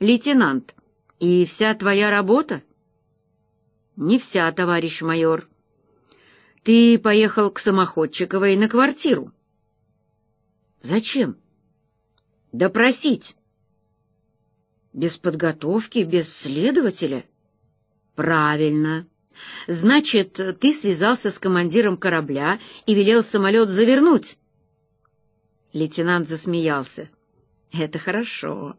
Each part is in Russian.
лейтенант, и вся твоя работа? Не вся, товарищ майор. Ты поехал к Самоходчиковой на квартиру. Зачем? Допросить. Без подготовки, без следователя? Правильно. Значит, ты связался с командиром корабля и велел самолет завернуть. Лейтенант засмеялся. Это хорошо.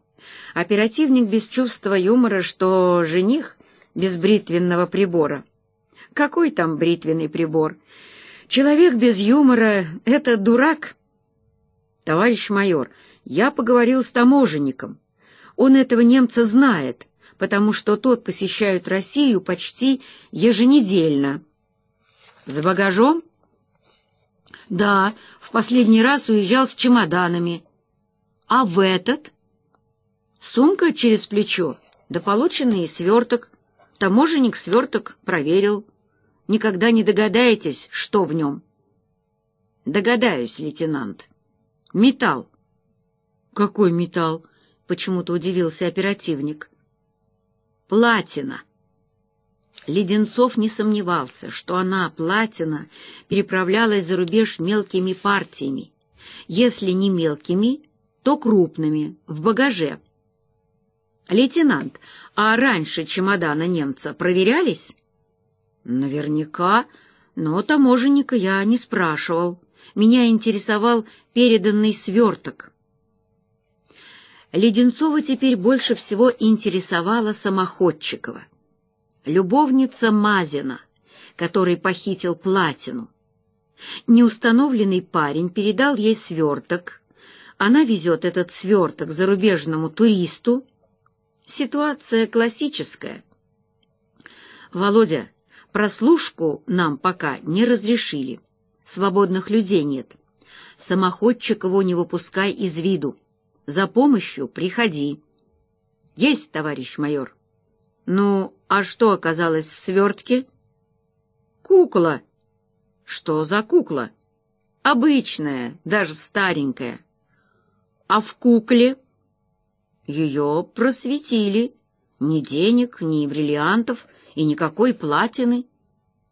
Оперативник без чувства юмора, что жених без бритвенного прибора. Какой там бритвенный прибор? Человек без юмора — это дурак. Товарищ майор, я поговорил с таможенником. Он этого немца знает, потому что тот посещает Россию почти еженедельно. За багажом? Да, в последний раз уезжал с чемоданами. А в этот? Сумка через плечо, да полученный сверток. Таможенник сверток проверил. Никогда не догадаетесь, что в нем. Догадаюсь, лейтенант. Металл. Какой металл? Почему-то удивился оперативник. Платина. Леденцов не сомневался, что она, платина, переправлялась за рубеж мелкими партиями. Если не мелкими, то крупными, в багаже. «Лейтенант, а раньше чемодана немца проверялись?» «Наверняка, но таможенника я не спрашивал. Меня интересовал переданный сверток». Леденцова теперь больше всего интересовала Самоходчикова, любовница Мазина, который похитил платину. Неустановленный парень передал ей сверток. Она везет этот сверток зарубежному туристу, Ситуация классическая. Володя, прослушку нам пока не разрешили. Свободных людей нет. Самоходчикову не выпускай из виду. За помощью приходи. Есть, товарищ майор. Ну, а что оказалось в свертке? Кукла. Что за кукла? Обычная, даже старенькая. А в кукле... Ее просветили. Ни денег, ни бриллиантов и никакой платины.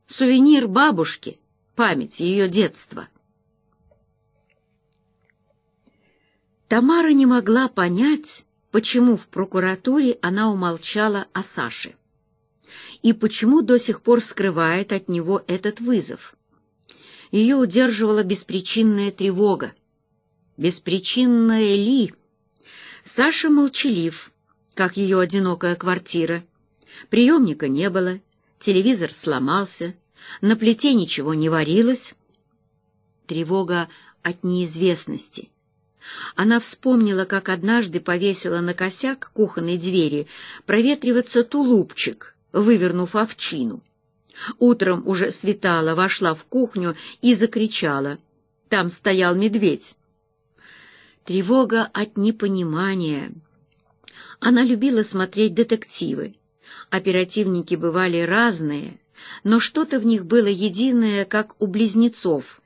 Сувенир бабушки, память ее детства. Тамара не могла понять, почему в прокуратуре она умолчала о Саше и почему до сих пор скрывает от него этот вызов. Ее удерживала беспричинная тревога. Беспричинная ли? Саша молчалив, как ее одинокая квартира. Приемника не было, телевизор сломался, на плите ничего не варилось. Тревога от неизвестности. Она вспомнила, как однажды повесила на косяк кухонной двери проветриваться тулупчик, вывернув овчину. Утром уже светало, вошла в кухню и закричала. Там стоял медведь тревога от непонимания. Она любила смотреть детективы. Оперативники бывали разные, но что-то в них было единое, как у близнецов.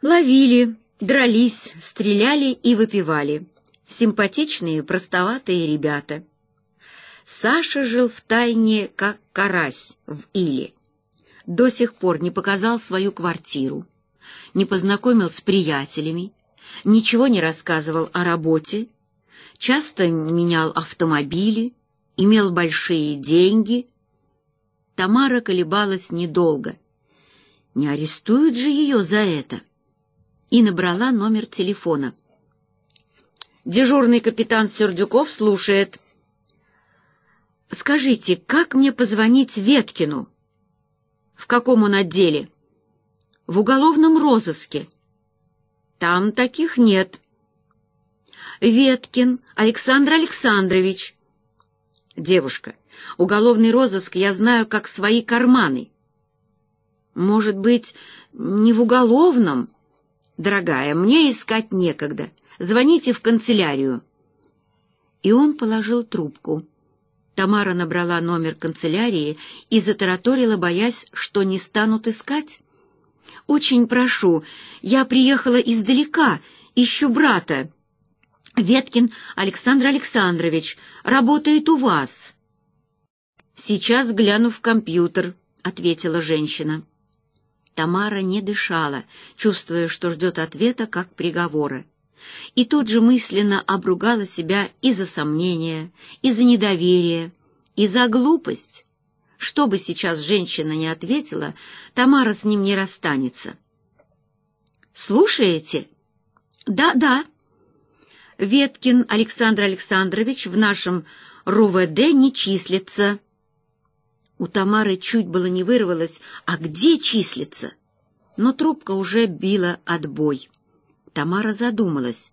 Ловили, дрались, стреляли и выпивали. Симпатичные, простоватые ребята. Саша жил в тайне, как карась в иле. До сих пор не показал свою квартиру, не познакомил с приятелями, ничего не рассказывал о работе, часто менял автомобили, имел большие деньги. Тамара колебалась недолго. Не арестуют же ее за это? И набрала номер телефона. Дежурный капитан Сердюков слушает. «Скажите, как мне позвонить Веткину?» «В каком он отделе?» «В уголовном розыске». Там таких нет. Веткин Александр Александрович. Девушка, уголовный розыск я знаю как свои карманы. Может быть, не в уголовном? Дорогая, мне искать некогда. Звоните в канцелярию. И он положил трубку. Тамара набрала номер канцелярии и затараторила, боясь, что не станут искать. «Очень прошу, я приехала издалека, ищу брата. Веткин Александр Александрович работает у вас». «Сейчас гляну в компьютер», — ответила женщина. Тамара не дышала, чувствуя, что ждет ответа как приговора. И тут же мысленно обругала себя и за сомнения, и за недоверие, и за глупость, что бы сейчас женщина не ответила, Тамара с ним не расстанется. «Слушаете?» «Да, да». «Веткин Александр Александрович в нашем РУВД не числится». У Тамары чуть было не вырвалось «А где числится?» Но трубка уже била отбой. Тамара задумалась.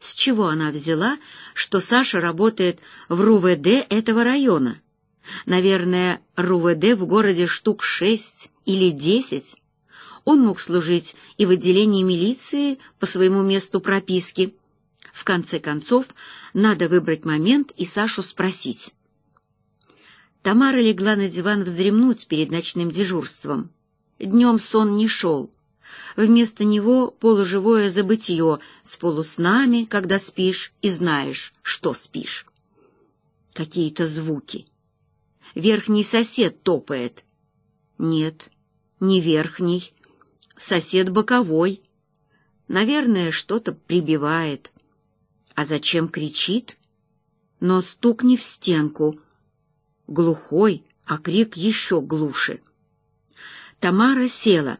С чего она взяла, что Саша работает в РУВД этого района? Наверное, РУВД в городе штук шесть или десять. Он мог служить и в отделении милиции по своему месту прописки. В конце концов, надо выбрать момент и Сашу спросить. Тамара легла на диван вздремнуть перед ночным дежурством. Днем сон не шел. Вместо него полуживое забытье с полуснами, когда спишь и знаешь, что спишь. Какие-то звуки верхний сосед топает. Нет, не верхний, сосед боковой. Наверное, что-то прибивает. А зачем кричит? Но стук не в стенку. Глухой, а крик еще глуше. Тамара села.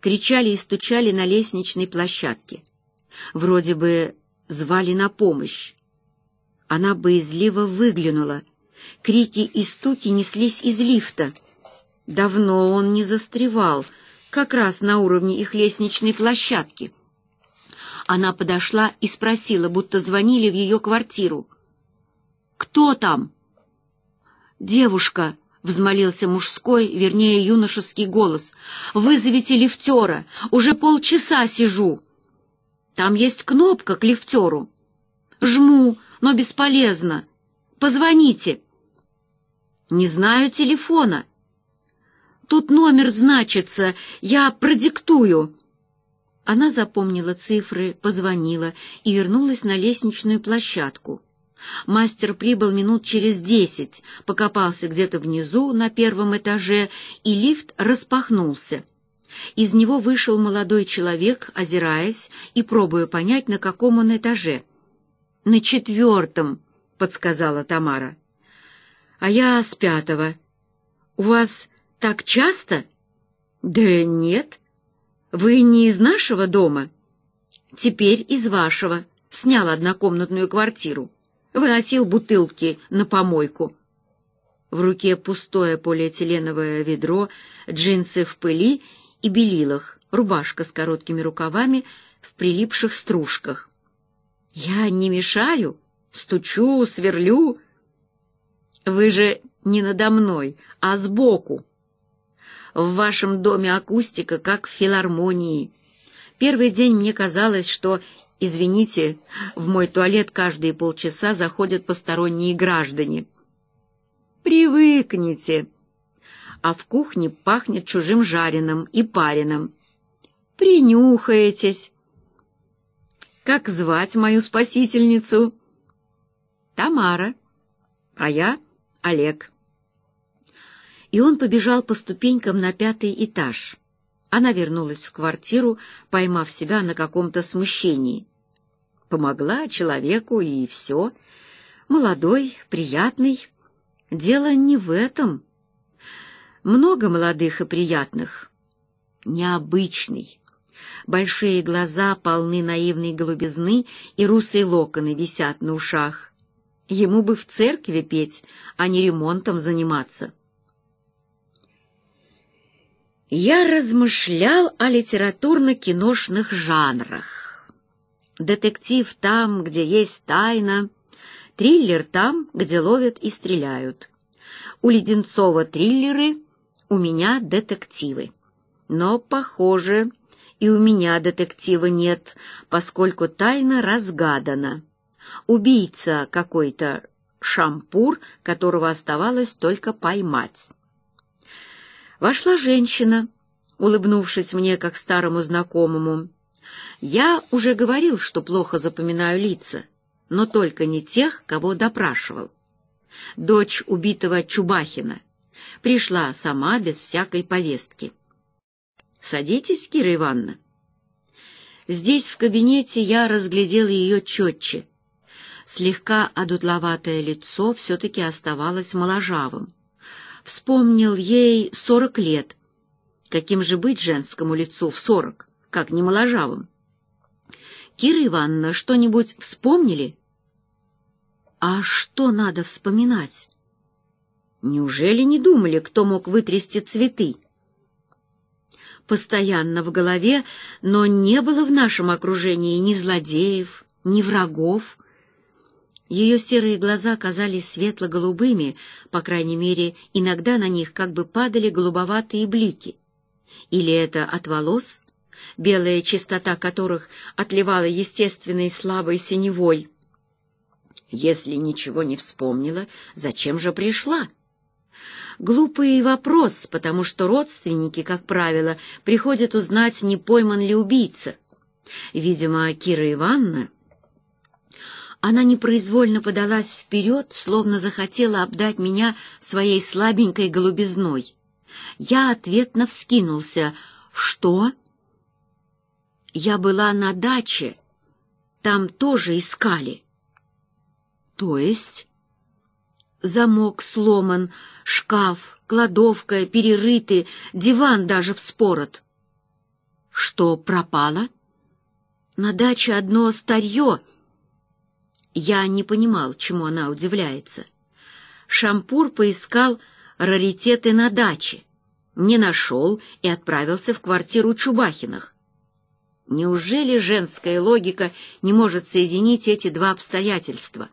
Кричали и стучали на лестничной площадке. Вроде бы звали на помощь. Она боязливо выглянула — Крики и стуки неслись из лифта. Давно он не застревал, как раз на уровне их лестничной площадки. Она подошла и спросила, будто звонили в ее квартиру. «Кто там?» «Девушка», — взмолился мужской, вернее, юношеский голос. «Вызовите лифтера! Уже полчаса сижу!» «Там есть кнопка к лифтеру!» «Жму, но бесполезно! Позвоните!» Не знаю телефона. Тут номер значится, я продиктую. Она запомнила цифры, позвонила и вернулась на лестничную площадку. Мастер прибыл минут через десять, покопался где-то внизу на первом этаже, и лифт распахнулся. Из него вышел молодой человек, озираясь и пробуя понять, на каком он этаже. «На четвертом», — подсказала Тамара а я с пятого. У вас так часто? Да нет. Вы не из нашего дома? Теперь из вашего. Снял однокомнатную квартиру. Выносил бутылки на помойку. В руке пустое полиэтиленовое ведро, джинсы в пыли и белилах, рубашка с короткими рукавами в прилипших стружках. «Я не мешаю, стучу, сверлю», вы же не надо мной, а сбоку. В вашем доме акустика, как в филармонии. Первый день мне казалось, что, извините, в мой туалет каждые полчаса заходят посторонние граждане. Привыкните. А в кухне пахнет чужим жареным и пареным. Принюхаетесь. Как звать мою спасительницу? Тамара. А я Олег». И он побежал по ступенькам на пятый этаж. Она вернулась в квартиру, поймав себя на каком-то смущении. Помогла человеку, и все. Молодой, приятный. Дело не в этом. Много молодых и приятных. Необычный. Большие глаза полны наивной голубизны, и русые локоны висят на ушах. Ему бы в церкви петь, а не ремонтом заниматься. Я размышлял о литературно-киношных жанрах. Детектив там, где есть тайна, триллер там, где ловят и стреляют. У Леденцова триллеры, у меня детективы. Но, похоже, и у меня детектива нет, поскольку тайна разгадана. Убийца какой-то шампур, которого оставалось только поймать. Вошла женщина, улыбнувшись мне, как старому знакомому. Я уже говорил, что плохо запоминаю лица, но только не тех, кого допрашивал. Дочь убитого Чубахина. Пришла сама без всякой повестки. «Садитесь, Кира Ивановна». Здесь, в кабинете, я разглядел ее четче — слегка одутловатое лицо все-таки оставалось моложавым. Вспомнил ей сорок лет. Каким же быть женскому лицу в сорок, как не моложавым? Кира Ивановна, что-нибудь вспомнили? А что надо вспоминать? Неужели не думали, кто мог вытрясти цветы? Постоянно в голове, но не было в нашем окружении ни злодеев, ни врагов, ее серые глаза казались светло-голубыми, по крайней мере, иногда на них как бы падали голубоватые блики. Или это от волос, белая чистота которых отливала естественной слабой синевой. Если ничего не вспомнила, зачем же пришла? Глупый вопрос, потому что родственники, как правило, приходят узнать, не пойман ли убийца. Видимо, Кира Ивановна она непроизвольно подалась вперед, словно захотела обдать меня своей слабенькой голубизной. Я ответно вскинулся. «Что?» «Я была на даче. Там тоже искали». «То есть?» Замок сломан, шкаф, кладовка перерыты, диван даже вспорот. «Что пропало?» «На даче одно старье», я не понимал, чему она удивляется. Шампур поискал раритеты на даче, не нашел и отправился в квартиру Чубахиных. Неужели женская логика не может соединить эти два обстоятельства?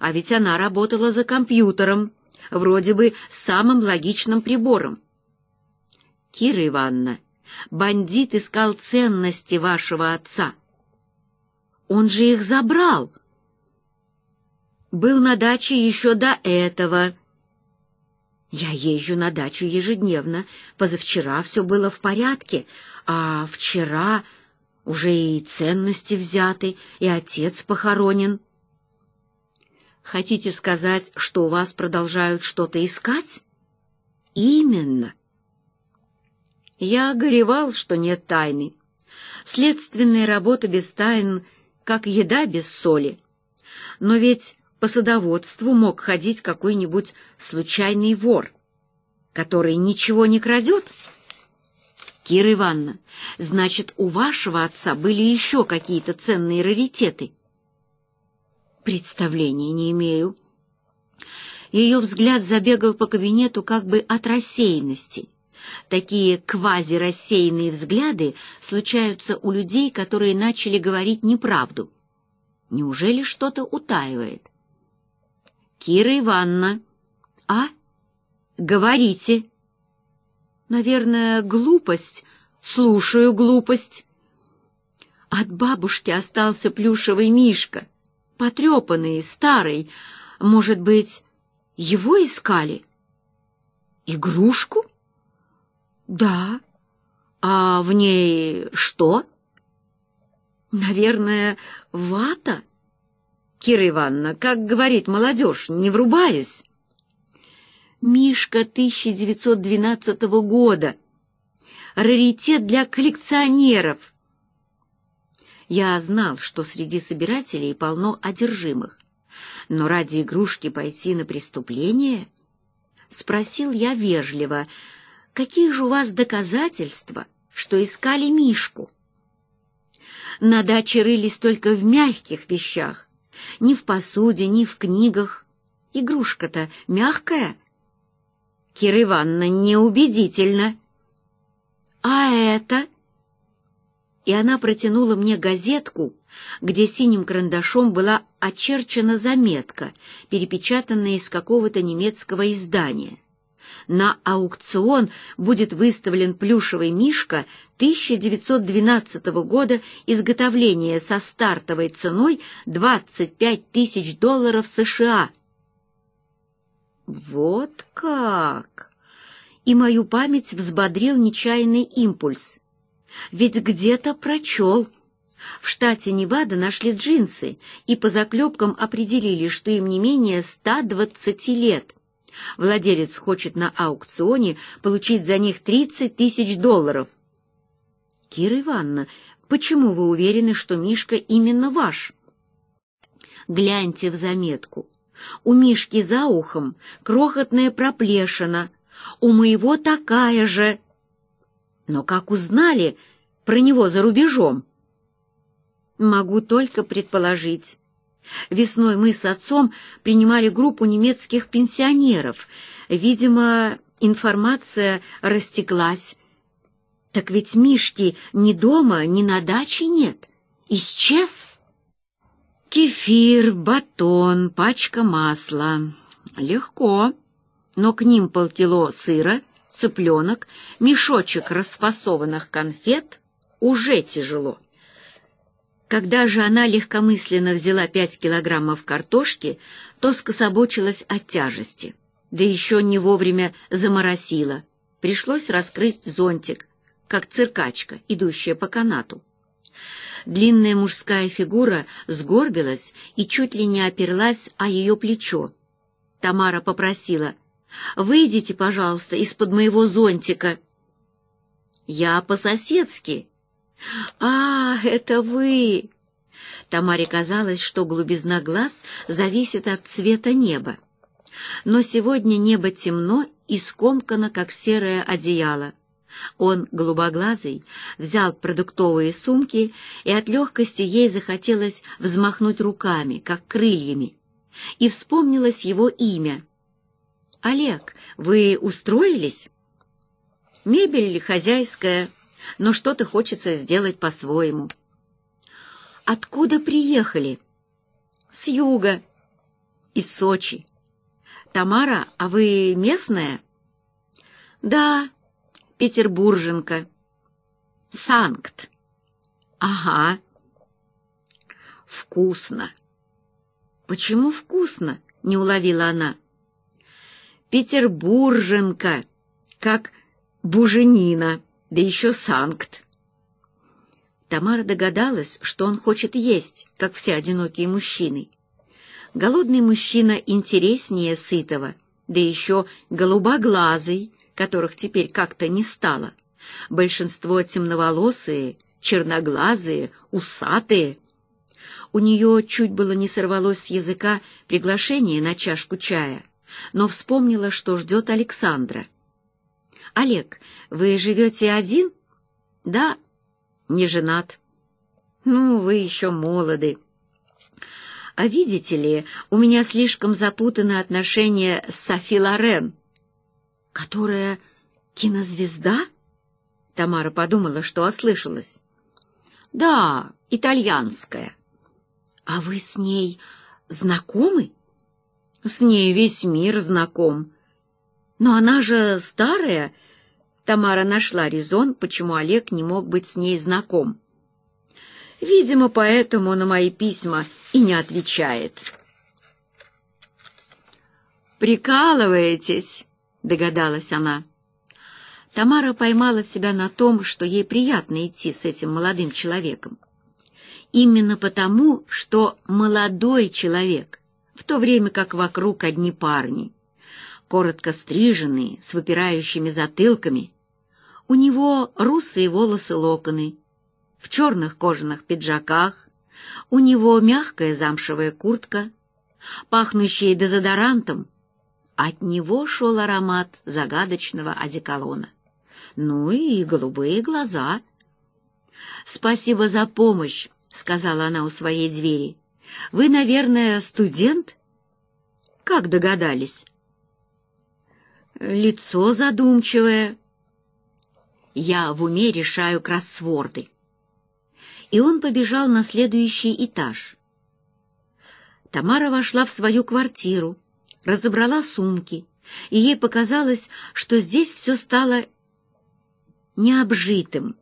А ведь она работала за компьютером, вроде бы самым логичным прибором. Кира Ивановна, бандит искал ценности вашего отца. Он же их забрал, — был на даче еще до этого. Я езжу на дачу ежедневно. Позавчера все было в порядке, а вчера уже и ценности взяты, и отец похоронен. Хотите сказать, что у вас продолжают что-то искать? Именно. Я горевал, что нет тайны. Следственная работа без тайн, как еда без соли. Но ведь по садоводству мог ходить какой-нибудь случайный вор, который ничего не крадет? Кира Ивановна, значит, у вашего отца были еще какие-то ценные раритеты? Представления не имею. Ее взгляд забегал по кабинету как бы от рассеянности. Такие квази-рассеянные взгляды случаются у людей, которые начали говорить неправду. Неужели что-то утаивает? Кира Ивановна. А? Говорите. Наверное, глупость. Слушаю глупость. От бабушки остался плюшевый мишка, потрепанный, старый. Может быть, его искали? Игрушку? Да. А в ней что? Наверное, вата? Кира Ивановна, как говорит молодежь, не врубаюсь. Мишка 1912 года. Раритет для коллекционеров. Я знал, что среди собирателей полно одержимых. Но ради игрушки пойти на преступление? Спросил я вежливо, какие же у вас доказательства, что искали Мишку? На даче рылись только в мягких вещах, ни в посуде, ни в книгах. Игрушка-то мягкая. Кира Ивановна неубедительно. А это? И она протянула мне газетку, где синим карандашом была очерчена заметка, перепечатанная из какого-то немецкого издания на аукцион будет выставлен плюшевый мишка 1912 года изготовления со стартовой ценой 25 тысяч долларов США. Вот как! И мою память взбодрил нечаянный импульс. Ведь где-то прочел. В штате Невада нашли джинсы и по заклепкам определили, что им не менее 120 лет. Владелец хочет на аукционе получить за них 30 тысяч долларов. Кира Ивановна, почему вы уверены, что Мишка именно ваш? Гляньте в заметку. У Мишки за ухом крохотная проплешина, у моего такая же. Но как узнали про него за рубежом? Могу только предположить. Весной мы с отцом принимали группу немецких пенсионеров. Видимо, информация растеклась. Так ведь Мишки ни дома, ни на даче нет. Исчез? Кефир, батон, пачка масла. Легко. Но к ним полкило сыра, цыпленок, мешочек расфасованных конфет уже тяжело. Когда же она легкомысленно взяла пять килограммов картошки, то скособочилась от тяжести, да еще не вовремя заморосила. Пришлось раскрыть зонтик, как циркачка, идущая по канату. Длинная мужская фигура сгорбилась и чуть ли не оперлась о ее плечо. Тамара попросила, «Выйдите, пожалуйста, из-под моего зонтика». «Я по-соседски», «А, это вы!» Тамаре казалось, что глубизна глаз зависит от цвета неба. Но сегодня небо темно и скомкано, как серое одеяло. Он, голубоглазый, взял продуктовые сумки, и от легкости ей захотелось взмахнуть руками, как крыльями. И вспомнилось его имя. «Олег, вы устроились?» «Мебель хозяйская», но что-то хочется сделать по-своему. «Откуда приехали?» «С юга, из Сочи». «Тамара, а вы местная?» «Да, петербурженка». «Санкт». «Ага». «Вкусно». «Почему вкусно?» — не уловила она. «Петербурженка, как буженина» да еще санкт. Тамара догадалась, что он хочет есть, как все одинокие мужчины. Голодный мужчина интереснее сытого, да еще голубоглазый, которых теперь как-то не стало. Большинство темноволосые, черноглазые, усатые. У нее чуть было не сорвалось с языка приглашение на чашку чая, но вспомнила, что ждет Александра — «Олег, вы живете один?» «Да, не женат». «Ну, вы еще молоды». «А видите ли, у меня слишком запутаны отношения с Софи Лорен». «Которая кинозвезда?» Тамара подумала, что ослышалась. «Да, итальянская». «А вы с ней знакомы?» «С ней весь мир знаком». «Но она же старая Тамара нашла резон, почему Олег не мог быть с ней знаком. «Видимо, поэтому на мои письма и не отвечает». «Прикалываетесь?» — догадалась она. Тамара поймала себя на том, что ей приятно идти с этим молодым человеком. Именно потому, что молодой человек, в то время как вокруг одни парни, коротко стриженные, с выпирающими затылками, у него русые волосы-локоны, в черных кожаных пиджаках, у него мягкая замшевая куртка, пахнущая дезодорантом. От него шел аромат загадочного одеколона. Ну и голубые глаза. «Спасибо за помощь», — сказала она у своей двери. «Вы, наверное, студент?» «Как догадались?» «Лицо задумчивое, я в уме решаю кроссворды. И он побежал на следующий этаж. Тамара вошла в свою квартиру, разобрала сумки, и ей показалось, что здесь все стало необжитым.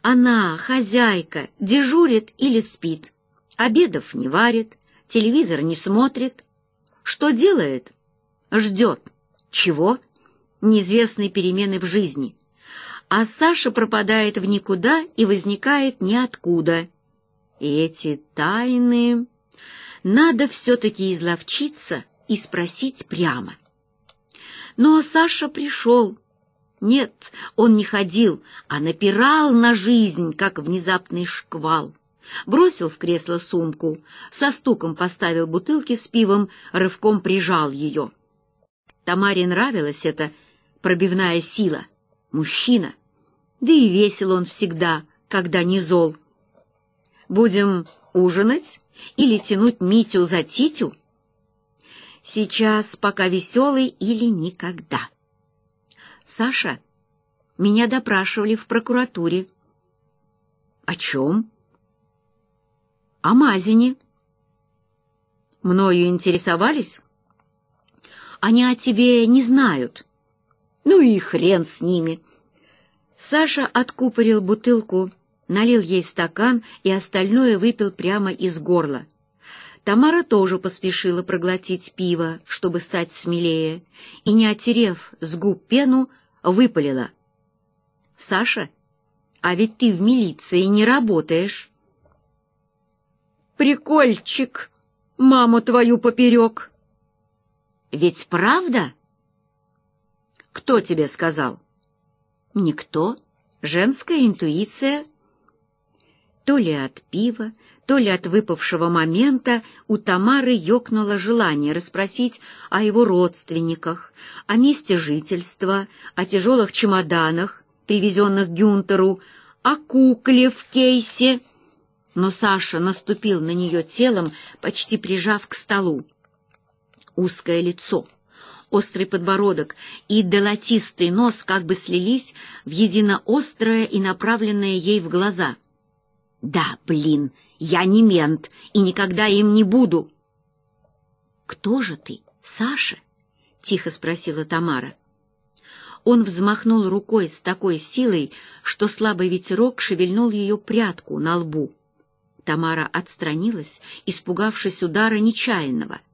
Она, хозяйка, дежурит или спит, обедов не варит, телевизор не смотрит. Что делает? Ждет. Чего? Неизвестной перемены в жизни — а Саша пропадает в никуда и возникает ниоткуда. Эти тайны... Надо все-таки изловчиться и спросить прямо. Но Саша пришел. Нет, он не ходил, а напирал на жизнь, как внезапный шквал. Бросил в кресло сумку, со стуком поставил бутылки с пивом, рывком прижал ее. Тамаре нравилась эта пробивная сила — мужчина. Да и весел он всегда, когда не зол. Будем ужинать или тянуть Митю за Титю? Сейчас пока веселый или никогда. Саша, меня допрашивали в прокуратуре. О чем? О Мазине. Мною интересовались? Они о тебе не знают. Ну и хрен с ними. Саша откупорил бутылку, налил ей стакан и остальное выпил прямо из горла. Тамара тоже поспешила проглотить пиво, чтобы стать смелее, и, не отерев с губ пену, выпалила. «Саша, а ведь ты в милиции не работаешь». «Прикольчик! Маму твою поперек!» «Ведь правда?» Кто тебе сказал? Никто. Женская интуиция. То ли от пива, то ли от выпавшего момента у Тамары ёкнуло желание расспросить о его родственниках, о месте жительства, о тяжелых чемоданах, привезенных Гюнтеру, о кукле в кейсе. Но Саша наступил на нее телом, почти прижав к столу. Узкое лицо — острый подбородок и долотистый нос как бы слились в едино острое и направленное ей в глаза. «Да, блин, я не мент и никогда им не буду!» «Кто же ты, Саша?» — тихо спросила Тамара. Он взмахнул рукой с такой силой, что слабый ветерок шевельнул ее прядку на лбу. Тамара отстранилась, испугавшись удара нечаянного —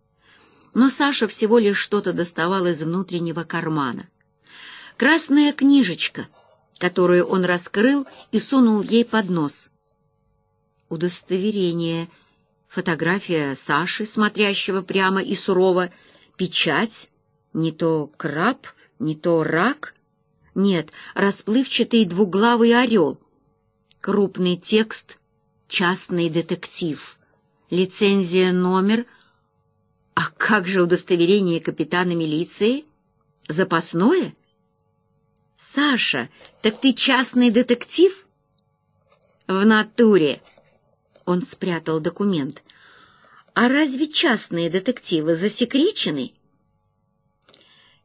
но Саша всего лишь что-то доставал из внутреннего кармана. Красная книжечка, которую он раскрыл и сунул ей под нос. Удостоверение, фотография Саши, смотрящего прямо и сурово, печать, не то краб, не то рак, нет, расплывчатый двуглавый орел, крупный текст «Частный детектив», лицензия номер — а как же удостоверение капитана милиции? Запасное? Саша, так ты частный детектив? В натуре. Он спрятал документ. А разве частные детективы засекречены?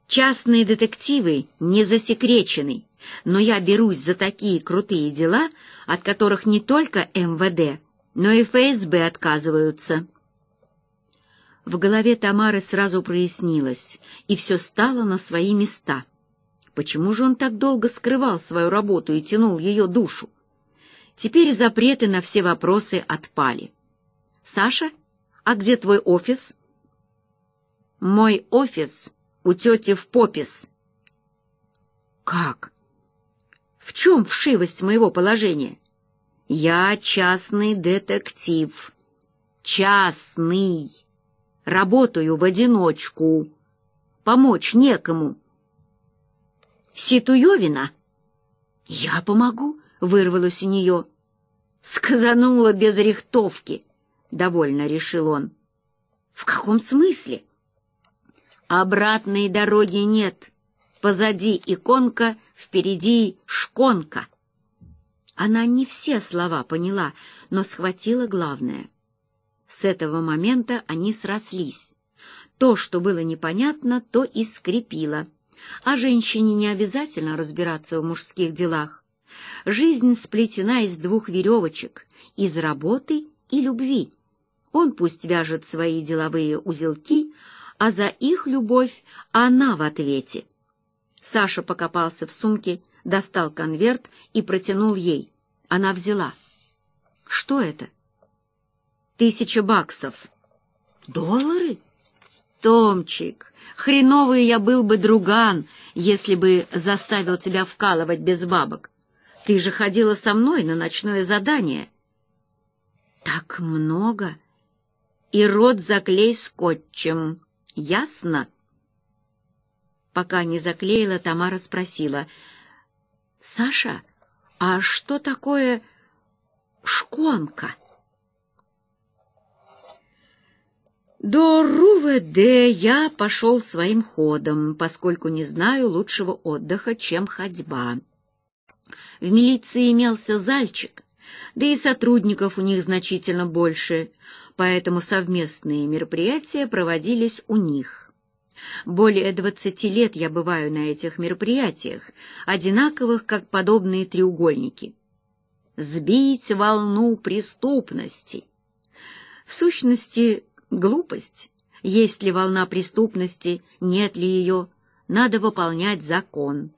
Частные детективы не засекречены, но я берусь за такие крутые дела, от которых не только МВД, но и ФСБ отказываются. В голове Тамары сразу прояснилось, и все стало на свои места. Почему же он так долго скрывал свою работу и тянул ее душу? Теперь запреты на все вопросы отпали. «Саша, а где твой офис?» «Мой офис у тети в попис». «Как? В чем вшивость моего положения?» «Я частный детектив. Частный!» Работаю в одиночку. Помочь некому. Ситуевина? Я помогу, вырвалось у нее. Сказанула без рихтовки, довольно решил он. В каком смысле? Обратной дороги нет. Позади иконка, впереди шконка. Она не все слова поняла, но схватила главное — с этого момента они срослись. То, что было непонятно, то и скрепило. А женщине не обязательно разбираться в мужских делах. Жизнь сплетена из двух веревочек — из работы и любви. Он пусть вяжет свои деловые узелки, а за их любовь она в ответе. Саша покопался в сумке, достал конверт и протянул ей. Она взяла. «Что это?» тысяча баксов. Доллары? Томчик, хреновый я был бы друган, если бы заставил тебя вкалывать без бабок. Ты же ходила со мной на ночное задание. Так много. И рот заклей скотчем. Ясно? Пока не заклеила, Тамара спросила. «Саша, а что такое шконка?» До Руведе я пошел своим ходом, поскольку не знаю лучшего отдыха, чем ходьба. В милиции имелся зальчик, да и сотрудников у них значительно больше, поэтому совместные мероприятия проводились у них. Более двадцати лет я бываю на этих мероприятиях, одинаковых, как подобные треугольники. «Сбить волну преступности». В сущности, Глупость. Есть ли волна преступности, нет ли ее, надо выполнять закон.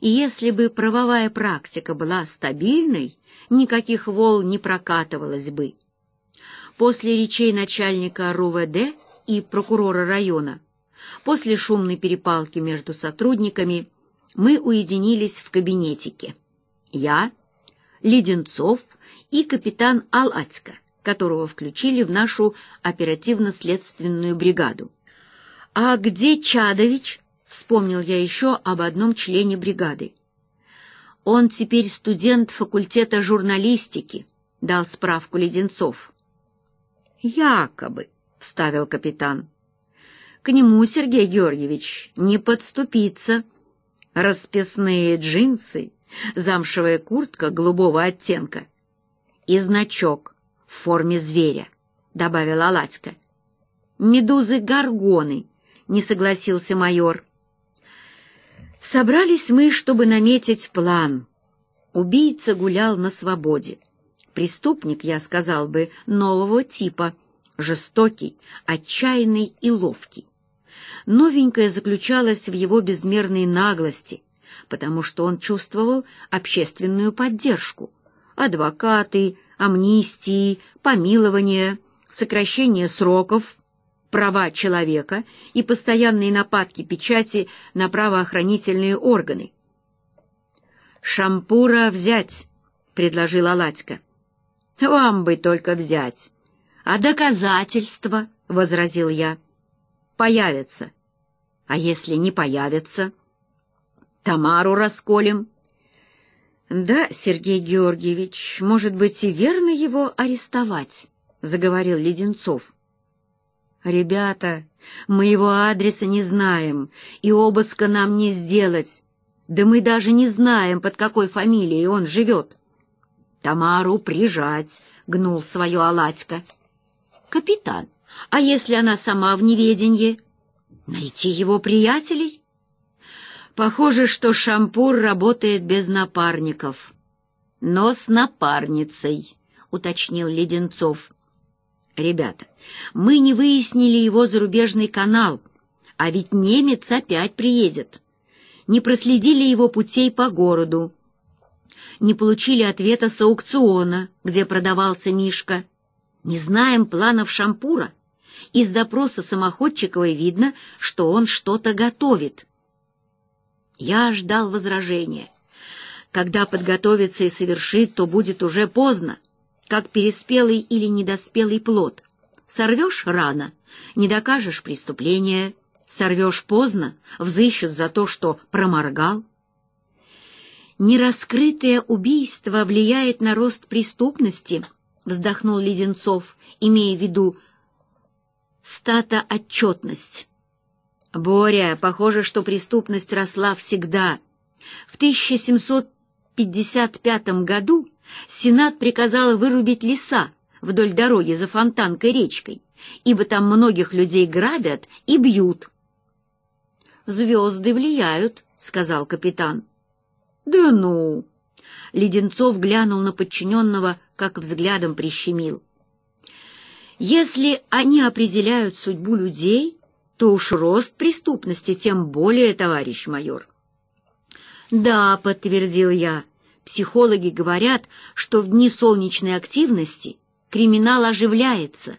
И если бы правовая практика была стабильной, никаких волн не прокатывалось бы. После речей начальника РУВД и прокурора района, после шумной перепалки между сотрудниками, мы уединились в кабинетике. Я, Леденцов и капитан Алатько которого включили в нашу оперативно-следственную бригаду. «А где Чадович?» — вспомнил я еще об одном члене бригады. «Он теперь студент факультета журналистики», — дал справку Леденцов. «Якобы», — вставил капитан. «К нему, Сергей Георгиевич, не подступиться. Расписные джинсы, замшевая куртка голубого оттенка и значок в форме зверя», — добавила Ладька. «Медузы-горгоны», — не согласился майор. Собрались мы, чтобы наметить план. Убийца гулял на свободе. Преступник, я сказал бы, нового типа, жестокий, отчаянный и ловкий. Новенькое заключалось в его безмерной наглости, потому что он чувствовал общественную поддержку. Адвокаты, амнистии, помилования, сокращения сроков, права человека и постоянные нападки печати на правоохранительные органы. «Шампура взять», — предложила Аладька. «Вам бы только взять». «А доказательства?» — возразил я. «Появятся». «А если не появятся?» «Тамару расколем». «Да, Сергей Георгиевич, может быть, и верно его арестовать», — заговорил Леденцов. «Ребята, мы его адреса не знаем, и обыска нам не сделать. Да мы даже не знаем, под какой фамилией он живет». «Тамару прижать», — гнул свое Аладька. «Капитан, а если она сама в неведенье? Найти его приятелей?» Похоже, что шампур работает без напарников. Но с напарницей, уточнил Леденцов. Ребята, мы не выяснили его зарубежный канал, а ведь немец опять приедет. Не проследили его путей по городу. Не получили ответа с аукциона, где продавался Мишка. Не знаем планов шампура. Из допроса самоходчиковой видно, что он что-то готовит. Я ждал возражения. Когда подготовится и совершит, то будет уже поздно, как переспелый или недоспелый плод. Сорвешь рано, не докажешь преступления, сорвешь поздно, взыщут за то, что проморгал. «Нераскрытое убийство влияет на рост преступности», — вздохнул Леденцов, имея в виду стата отчетность. Боря, похоже, что преступность росла всегда. В 1755 году Сенат приказал вырубить леса вдоль дороги за фонтанкой речкой, ибо там многих людей грабят и бьют. «Звезды влияют», — сказал капитан. «Да ну!» Леденцов глянул на подчиненного, как взглядом прищемил. «Если они определяют судьбу людей, то уж рост преступности тем более, товарищ майор. «Да», — подтвердил я, — «психологи говорят, что в дни солнечной активности криминал оживляется».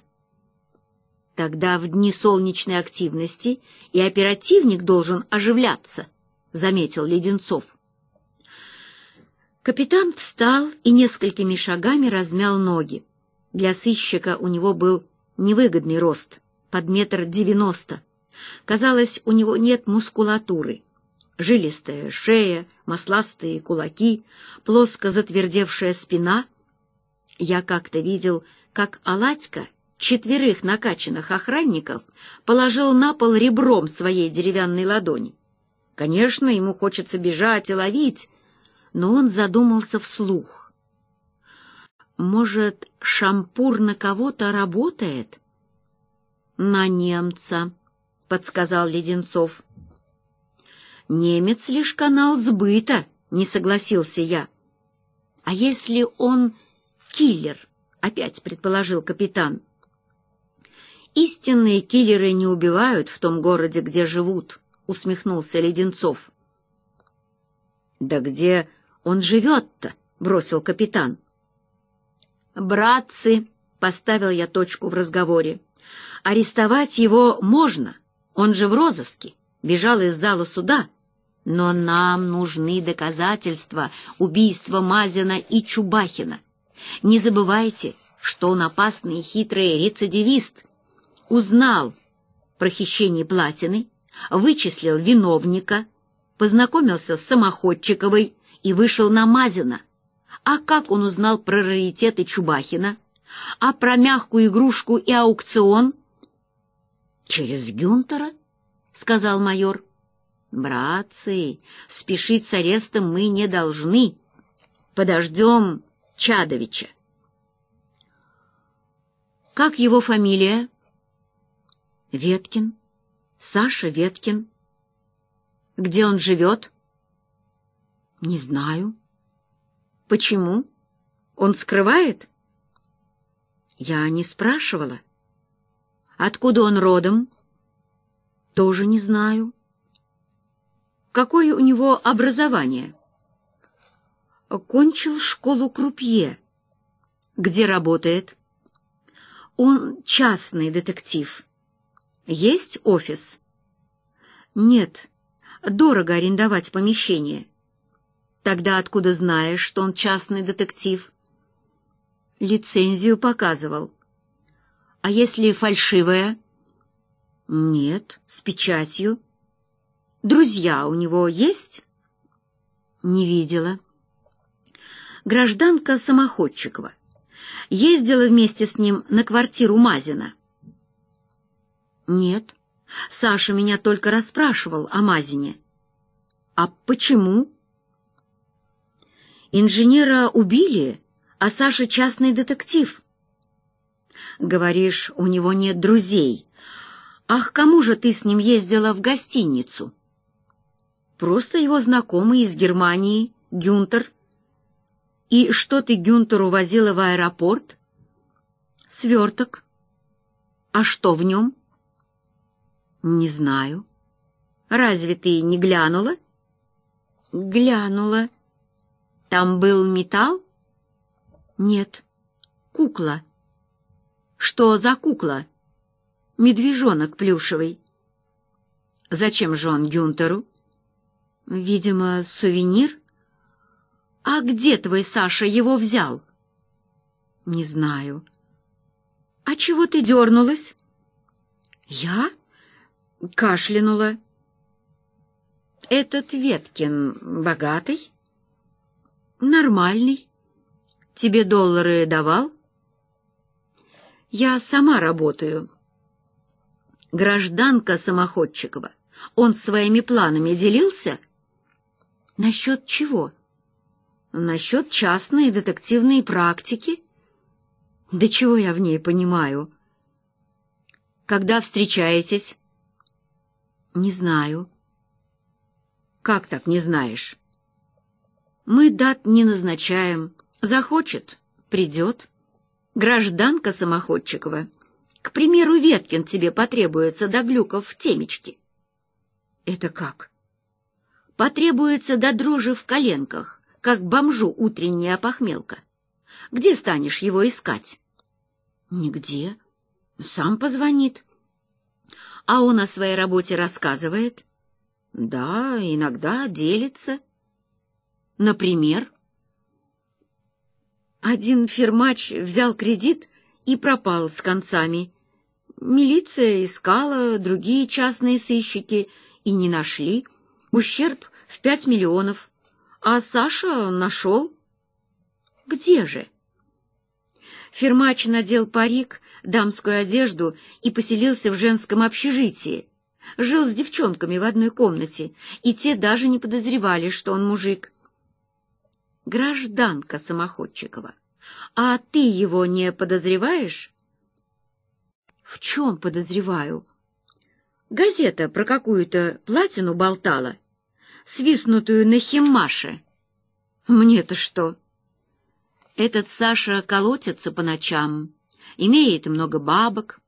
«Тогда в дни солнечной активности и оперативник должен оживляться», — заметил Леденцов. Капитан встал и несколькими шагами размял ноги. Для сыщика у него был невыгодный рост — под метр девяносто. Казалось, у него нет мускулатуры. Жилистая шея, масластые кулаки, плоско затвердевшая спина. Я как-то видел, как Аладька четверых накачанных охранников положил на пол ребром своей деревянной ладони. Конечно, ему хочется бежать и ловить, но он задумался вслух. «Может, шампур на кого-то работает?» на немца», — подсказал Леденцов. «Немец лишь канал сбыта», — не согласился я. «А если он киллер?» — опять предположил капитан. «Истинные киллеры не убивают в том городе, где живут», — усмехнулся Леденцов. «Да где он живет-то?» — бросил капитан. «Братцы!» — поставил я точку в разговоре. Арестовать его можно, он же в розыске, бежал из зала суда. Но нам нужны доказательства убийства Мазина и Чубахина. Не забывайте, что он опасный и хитрый рецидивист. Узнал про хищение платины, вычислил виновника, познакомился с самоходчиковой и вышел на Мазина. А как он узнал про раритеты Чубахина? А про мягкую игрушку и аукцион — «Через Гюнтера?» — сказал майор. «Братцы, спешить с арестом мы не должны. Подождем Чадовича». «Как его фамилия?» «Веткин. Саша Веткин». «Где он живет?» «Не знаю». «Почему? Он скрывает?» «Я не спрашивала. Откуда он родом? Тоже не знаю. Какое у него образование? Кончил школу крупье. Где работает? Он частный детектив. Есть офис? Нет. Дорого арендовать помещение. Тогда откуда знаешь, что он частный детектив? Лицензию показывал. А если фальшивая? Нет, с печатью. Друзья у него есть? Не видела. Гражданка Самоходчикова. Ездила вместе с ним на квартиру Мазина. Нет. Саша меня только расспрашивал о Мазине. А почему? Инженера убили, а Саша частный детектив — Говоришь, у него нет друзей. Ах, кому же ты с ним ездила в гостиницу? Просто его знакомый из Германии, Гюнтер. И что ты Гюнтеру возила в аэропорт? Сверток. А что в нем? Не знаю. Разве ты не глянула? Глянула. Там был металл? Нет. Кукла. Что за кукла? Медвежонок плюшевый. Зачем же он Гюнтеру? Видимо, сувенир. А где твой Саша его взял? Не знаю. А чего ты дернулась? Я? Кашлянула. Этот Веткин богатый? Нормальный. Тебе доллары давал? — я сама работаю. Гражданка Самоходчикова. Он своими планами делился? Насчет чего? Насчет частной детективной практики. Да чего я в ней понимаю? Когда встречаетесь? Не знаю. Как так не знаешь? Мы дат не назначаем. Захочет — придет гражданка Самоходчикова. К примеру, Веткин тебе потребуется до глюков в темечке. Это как? Потребуется до дрожи в коленках, как бомжу утренняя похмелка. Где станешь его искать? Нигде. Сам позвонит. А он о своей работе рассказывает? Да, иногда делится. Например? — один фермач взял кредит и пропал с концами. Милиция искала, другие частные сыщики и не нашли. Ущерб в пять миллионов. А Саша нашел. Где же? Фермач надел парик, дамскую одежду и поселился в женском общежитии. Жил с девчонками в одной комнате, и те даже не подозревали, что он мужик гражданка Самоходчикова. А ты его не подозреваешь? В чем подозреваю? Газета про какую-то платину болтала, свистнутую на химаше. Мне-то что? Этот Саша колотится по ночам, имеет много бабок,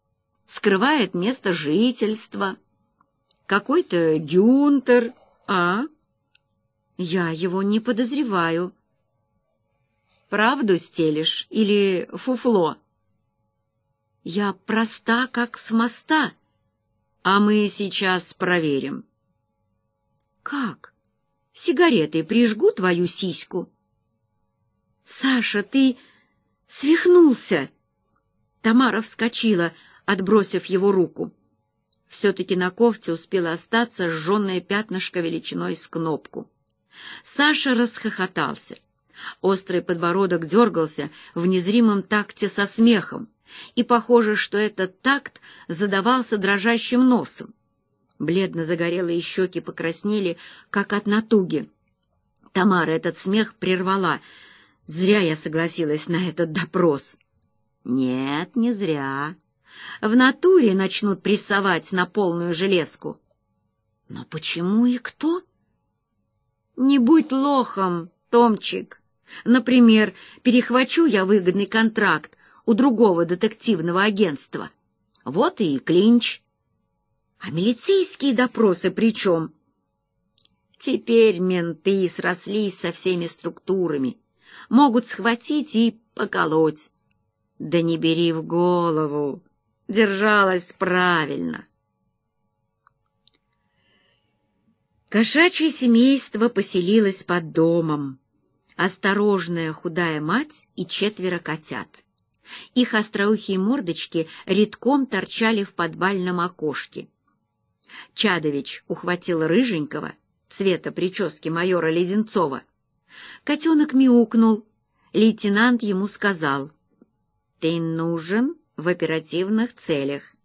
скрывает место жительства. Какой-то Гюнтер, а? Я его не подозреваю правду стелишь или фуфло?» «Я проста, как с моста, а мы сейчас проверим». «Как? Сигареты прижгу твою сиську?» «Саша, ты свихнулся!» Тамара вскочила, отбросив его руку. Все-таки на кофте успело остаться сжженное пятнышко величиной с кнопку. Саша расхохотался. Острый подбородок дергался в незримом такте со смехом, и похоже, что этот такт задавался дрожащим носом. Бледно-загорелые щеки покраснели, как от натуги. Тамара этот смех прервала. «Зря я согласилась на этот допрос». «Нет, не зря. В натуре начнут прессовать на полную железку». «Но почему и кто?» «Не будь лохом, Томчик!» Например, перехвачу я выгодный контракт у другого детективного агентства. Вот и клинч. А милицейские допросы при чем? Теперь менты срослись со всеми структурами. Могут схватить и поколоть. Да не бери в голову. Держалась правильно. Кошачье семейство поселилось под домом осторожная худая мать и четверо котят. Их остроухие мордочки редком торчали в подвальном окошке. Чадович ухватил рыженького, цвета прически майора Леденцова. Котенок мяукнул. Лейтенант ему сказал, «Ты нужен в оперативных целях».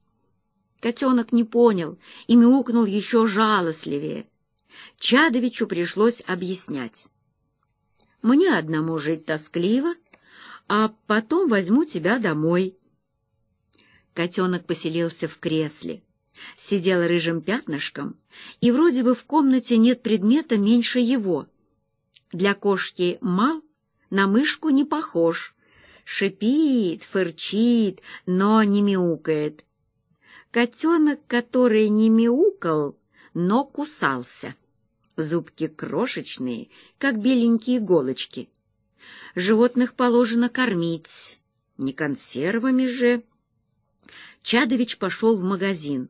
Котенок не понял и мяукнул еще жалостливее. Чадовичу пришлось объяснять. Мне одному жить тоскливо, а потом возьму тебя домой». Котенок поселился в кресле, сидел рыжим пятнышком, и вроде бы в комнате нет предмета меньше его. Для кошки мал, на мышку не похож, шипит, фырчит, но не мяукает. Котенок, который не мяукал, но кусался. Зубки крошечные, как беленькие иголочки. Животных положено кормить, не консервами же. Чадович пошел в магазин.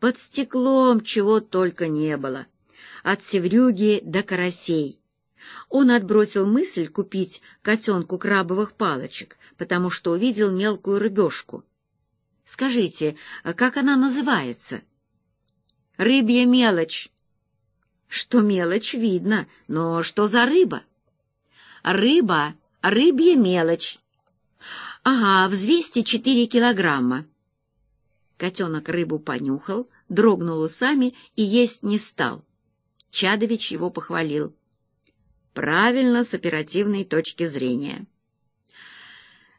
Под стеклом чего только не было. От севрюги до карасей. Он отбросил мысль купить котенку крабовых палочек, потому что увидел мелкую рыбешку. «Скажите, а как она называется?» «Рыбья мелочь», что мелочь видно, но что за рыба? Рыба, рыбья мелочь. Ага, взвесьте четыре килограмма. Котенок рыбу понюхал, дрогнул усами и есть не стал. Чадович его похвалил. Правильно с оперативной точки зрения.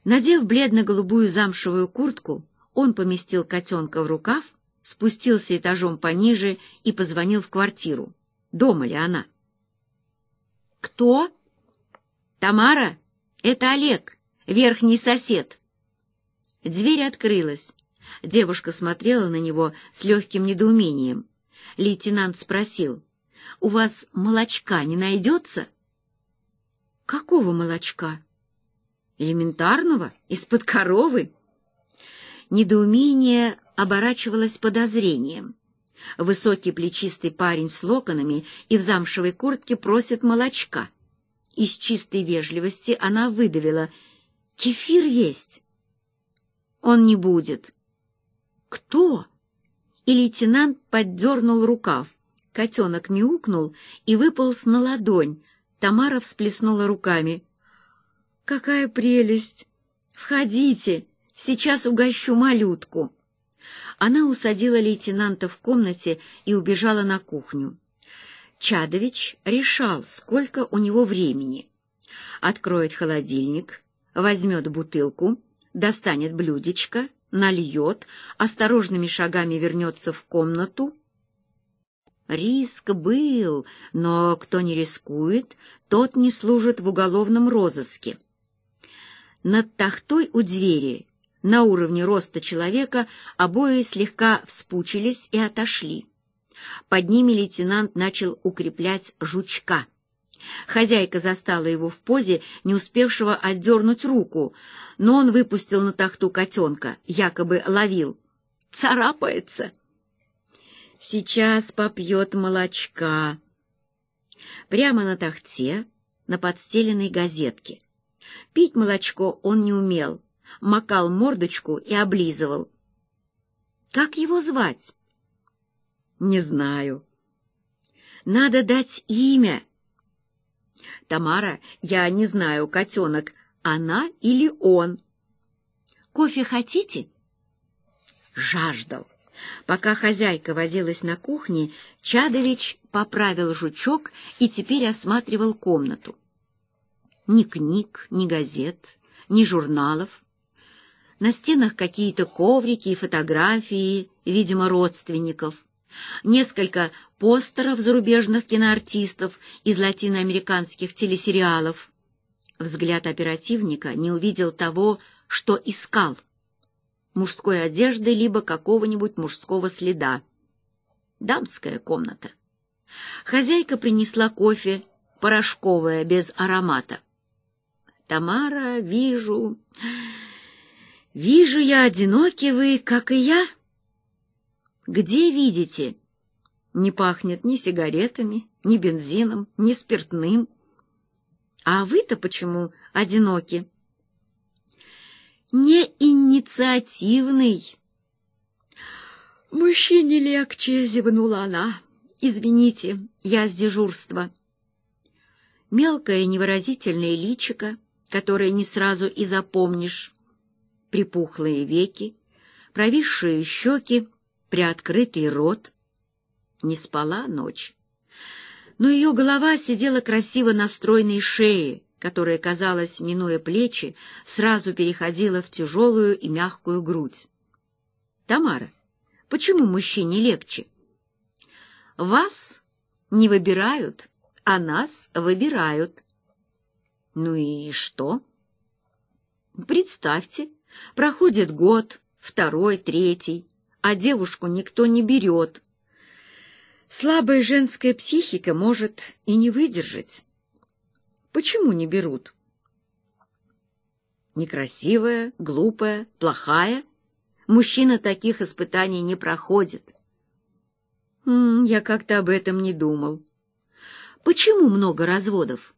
Надев бледно-голубую замшевую куртку, он поместил котенка в рукав, спустился этажом пониже и позвонил в квартиру. Дома ли она? Кто? Тамара? Это Олег, верхний сосед. Дверь открылась. Девушка смотрела на него с легким недоумением. Лейтенант спросил, «У вас молочка не найдется?» «Какого молочка?» «Элементарного, из-под коровы». Недоумение оборачивалось подозрением. Высокий плечистый парень с локонами и в замшевой куртке просит молочка. Из чистой вежливости она выдавила. «Кефир есть!» «Он не будет!» «Кто?» И лейтенант поддернул рукав. Котенок мяукнул и выполз на ладонь. Тамара всплеснула руками. «Какая прелесть! Входите! Сейчас угощу малютку!» Она усадила лейтенанта в комнате и убежала на кухню. Чадович решал, сколько у него времени. Откроет холодильник, возьмет бутылку, достанет блюдечко, нальет, осторожными шагами вернется в комнату. Риск был, но кто не рискует, тот не служит в уголовном розыске. Над тахтой у двери на уровне роста человека, обои слегка вспучились и отошли. Под ними лейтенант начал укреплять жучка. Хозяйка застала его в позе, не успевшего отдернуть руку, но он выпустил на тахту котенка, якобы ловил. «Царапается!» «Сейчас попьет молочка!» Прямо на тахте, на подстеленной газетке. Пить молочко он не умел — макал мордочку и облизывал. «Как его звать?» «Не знаю». «Надо дать имя». «Тамара, я не знаю, котенок, она или он?» «Кофе хотите?» Жаждал. Пока хозяйка возилась на кухне, Чадович поправил жучок и теперь осматривал комнату. Ни книг, ни газет, ни журналов. На стенах какие-то коврики и фотографии, видимо, родственников. Несколько постеров зарубежных киноартистов из латиноамериканских телесериалов. Взгляд оперативника не увидел того, что искал. Мужской одежды либо какого-нибудь мужского следа. Дамская комната. Хозяйка принесла кофе, порошковое, без аромата. «Тамара, вижу...» «Вижу я, одиноки вы, как и я». «Где видите?» «Не пахнет ни сигаретами, ни бензином, ни спиртным». «А вы-то почему одиноки?» «Не инициативный». «Мужчине легче», — зевнула она. «Извините, я с дежурства». Мелкое невыразительное личико, которое не сразу и запомнишь, припухлые веки, провисшие щеки, приоткрытый рот. Не спала ночь. Но ее голова сидела красиво на стройной шее, которая, казалось, минуя плечи, сразу переходила в тяжелую и мягкую грудь. «Тамара, почему мужчине легче?» «Вас не выбирают, а нас выбирают». «Ну и что?» «Представьте, Проходит год, второй, третий, а девушку никто не берет. Слабая женская психика может и не выдержать. Почему не берут? Некрасивая, глупая, плохая. Мужчина таких испытаний не проходит. М -м, я как-то об этом не думал. Почему много разводов?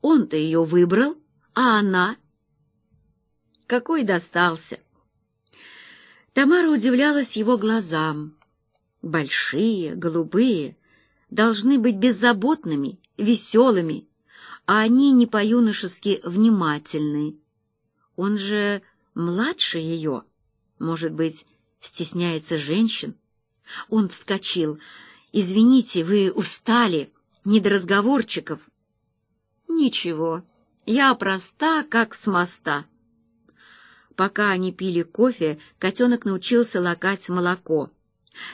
Он-то ее выбрал, а она какой достался. Тамара удивлялась его глазам. Большие, голубые, должны быть беззаботными, веселыми, а они не по-юношески внимательны. Он же младше ее, может быть, стесняется женщин. Он вскочил. «Извините, вы устали, не до разговорчиков». «Ничего, я проста, как с моста». Пока они пили кофе, котенок научился лакать молоко.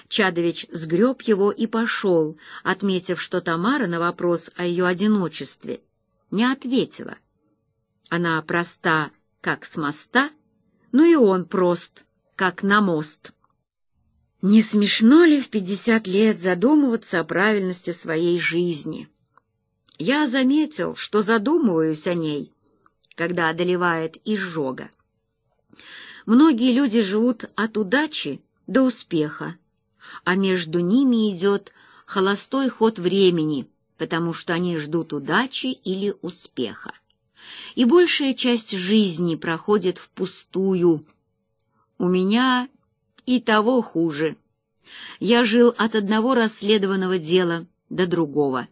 Чадович сгреб его и пошел, отметив, что Тамара на вопрос о ее одиночестве не ответила. Она проста, как с моста, ну и он прост, как на мост. Не смешно ли в пятьдесят лет задумываться о правильности своей жизни? Я заметил, что задумываюсь о ней, когда одолевает изжога. Многие люди живут от удачи до успеха, а между ними идет холостой ход времени, потому что они ждут удачи или успеха. И большая часть жизни проходит впустую. У меня и того хуже. Я жил от одного расследованного дела до другого.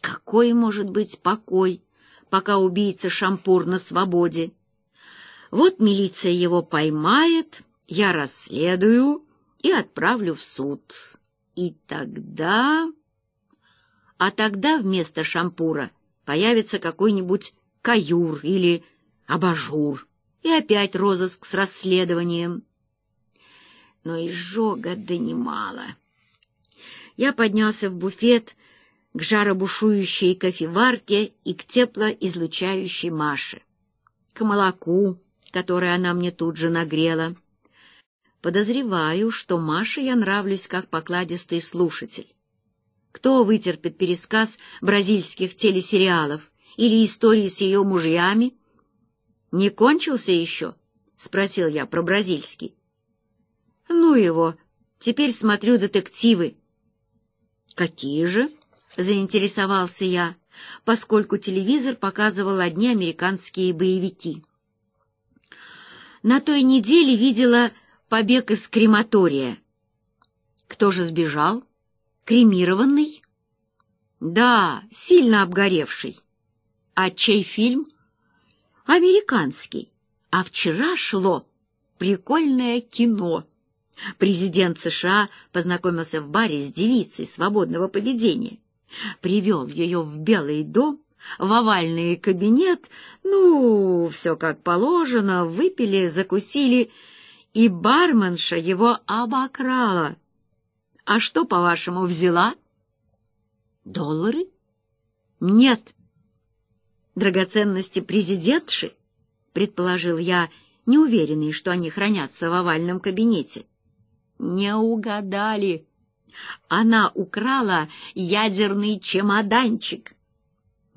Какой может быть покой, пока убийца Шампур на свободе? Вот милиция его поймает, я расследую и отправлю в суд. И тогда... А тогда вместо шампура появится какой-нибудь каюр или абажур, и опять розыск с расследованием. Но изжога донимала. Я поднялся в буфет к жаробушующей кофеварке и к теплоизлучающей Маше, к молоку, который она мне тут же нагрела. Подозреваю, что Маше я нравлюсь как покладистый слушатель. Кто вытерпит пересказ бразильских телесериалов или истории с ее мужьями? — Не кончился еще? — спросил я про бразильский. — Ну его, теперь смотрю детективы. — Какие же? — заинтересовался я, поскольку телевизор показывал одни американские боевики на той неделе видела побег из крематория. Кто же сбежал? Кремированный? Да, сильно обгоревший. А чей фильм? Американский. А вчера шло прикольное кино. Президент США познакомился в баре с девицей свободного поведения, привел ее в Белый дом в овальный кабинет, ну, все как положено, выпили, закусили, и барменша его обокрала. «А что, по-вашему, взяла?» «Доллары?» «Нет». «Драгоценности президентши?» — предположил я, неуверенный, что они хранятся в овальном кабинете. «Не угадали. Она украла ядерный чемоданчик».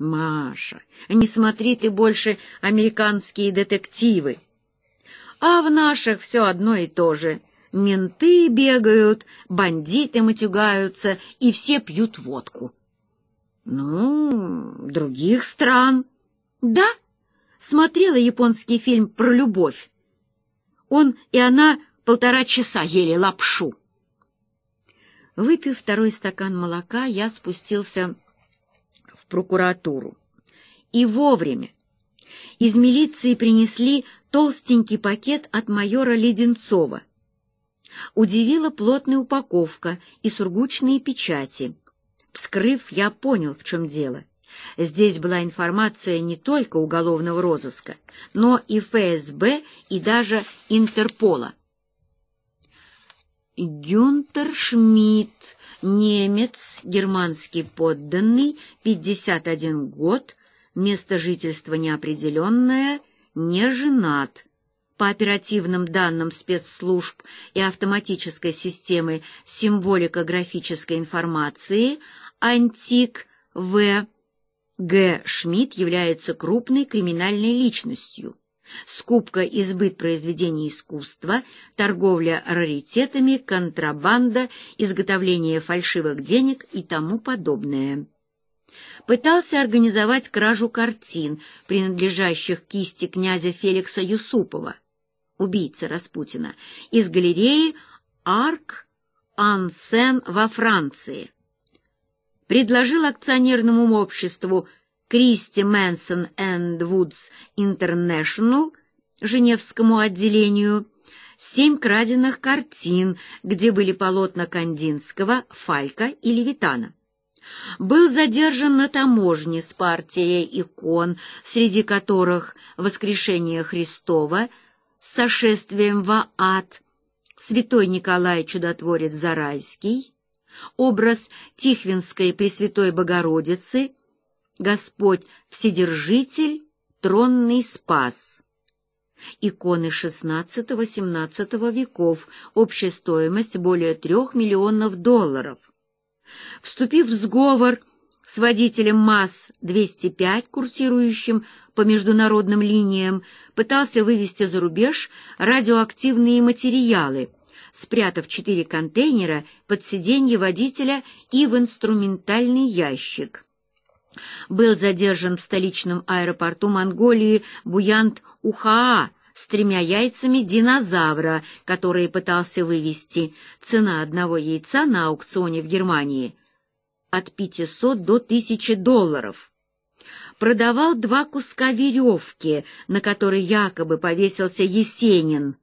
Маша, не смотри ты больше американские детективы. А в наших все одно и то же. Менты бегают, бандиты матюгаются, и все пьют водку. Ну, других стран. Да, смотрела японский фильм про любовь. Он и она полтора часа ели лапшу. Выпив второй стакан молока, я спустился прокуратуру. И вовремя. Из милиции принесли толстенький пакет от майора Леденцова. Удивила плотная упаковка и сургучные печати. Вскрыв, я понял, в чем дело. Здесь была информация не только уголовного розыска, но и ФСБ, и даже Интерпола. Гюнтер Шмидт немец, германский подданный, 51 год, место жительства неопределенное, не женат. По оперативным данным спецслужб и автоматической системы символико-графической информации, антик В. Г. Шмидт является крупной криминальной личностью скупка и сбыт произведений искусства, торговля раритетами, контрабанда, изготовление фальшивых денег и тому подобное. Пытался организовать кражу картин, принадлежащих кисти князя Феликса Юсупова, убийца Распутина, из галереи «Арк Ансен» во Франции. Предложил акционерному обществу Кристи Мэнсон энд Вудс Интернешнл Женевскому отделению семь краденных картин, где были полотна Кандинского, Фалька и Левитана. Был задержан на таможне с партией икон, среди которых «Воскрешение Христова» с сошествием во ад, «Святой Николай Чудотворец Зарайский», образ Тихвинской Пресвятой Богородицы – Господь Вседержитель, Тронный Спас. Иконы XVI-XVII веков, общая стоимость более трех миллионов долларов. Вступив в сговор с водителем МАЗ-205, курсирующим по международным линиям, пытался вывести за рубеж радиоактивные материалы, спрятав четыре контейнера под сиденье водителя и в инструментальный ящик был задержан в столичном аэропорту Монголии Буянт Ухаа с тремя яйцами динозавра, которые пытался вывести. Цена одного яйца на аукционе в Германии от 500 до 1000 долларов. Продавал два куска веревки, на которые якобы повесился Есенин.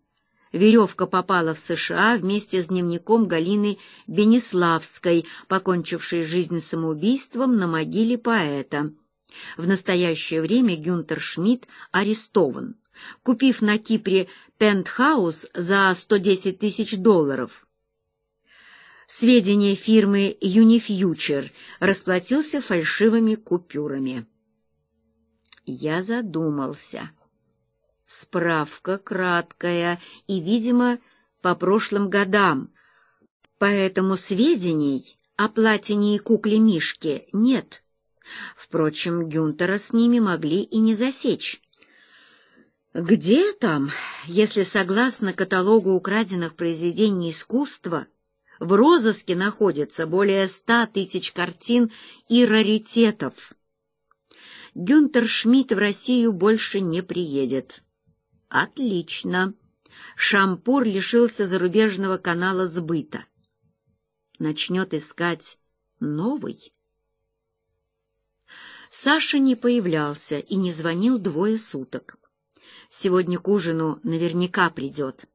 Веревка попала в США вместе с дневником Галины Бенеславской, покончившей жизнь самоубийством на могиле поэта. В настоящее время Гюнтер Шмидт арестован. Купив на Кипре пентхаус за 110 тысяч долларов, сведения фирмы Юнифьючер расплатился фальшивыми купюрами. Я задумался. Справка краткая и, видимо, по прошлым годам, поэтому сведений о платине и кукле Мишки нет. Впрочем, Гюнтера с ними могли и не засечь. Где там, если согласно каталогу украденных произведений искусства, в розыске находится более ста тысяч картин и раритетов? Гюнтер Шмидт в Россию больше не приедет. Отлично. Шампур лишился зарубежного канала сбыта. Начнет искать новый. Саша не появлялся и не звонил двое суток. Сегодня к ужину наверняка придет.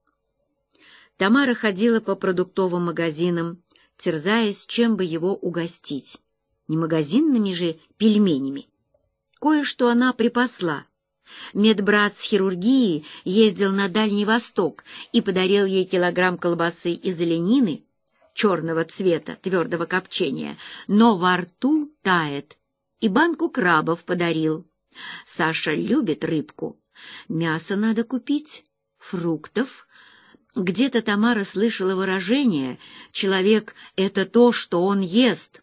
Тамара ходила по продуктовым магазинам, терзаясь, чем бы его угостить. Не магазинными же пельменями. Кое-что она припасла — Медбрат с хирургии ездил на Дальний Восток и подарил ей килограмм колбасы из Ленины, черного цвета твердого копчения, но во рту тает, и банку крабов подарил. Саша любит рыбку. Мясо надо купить, фруктов. Где-то Тамара слышала выражение «человек — это то, что он ест».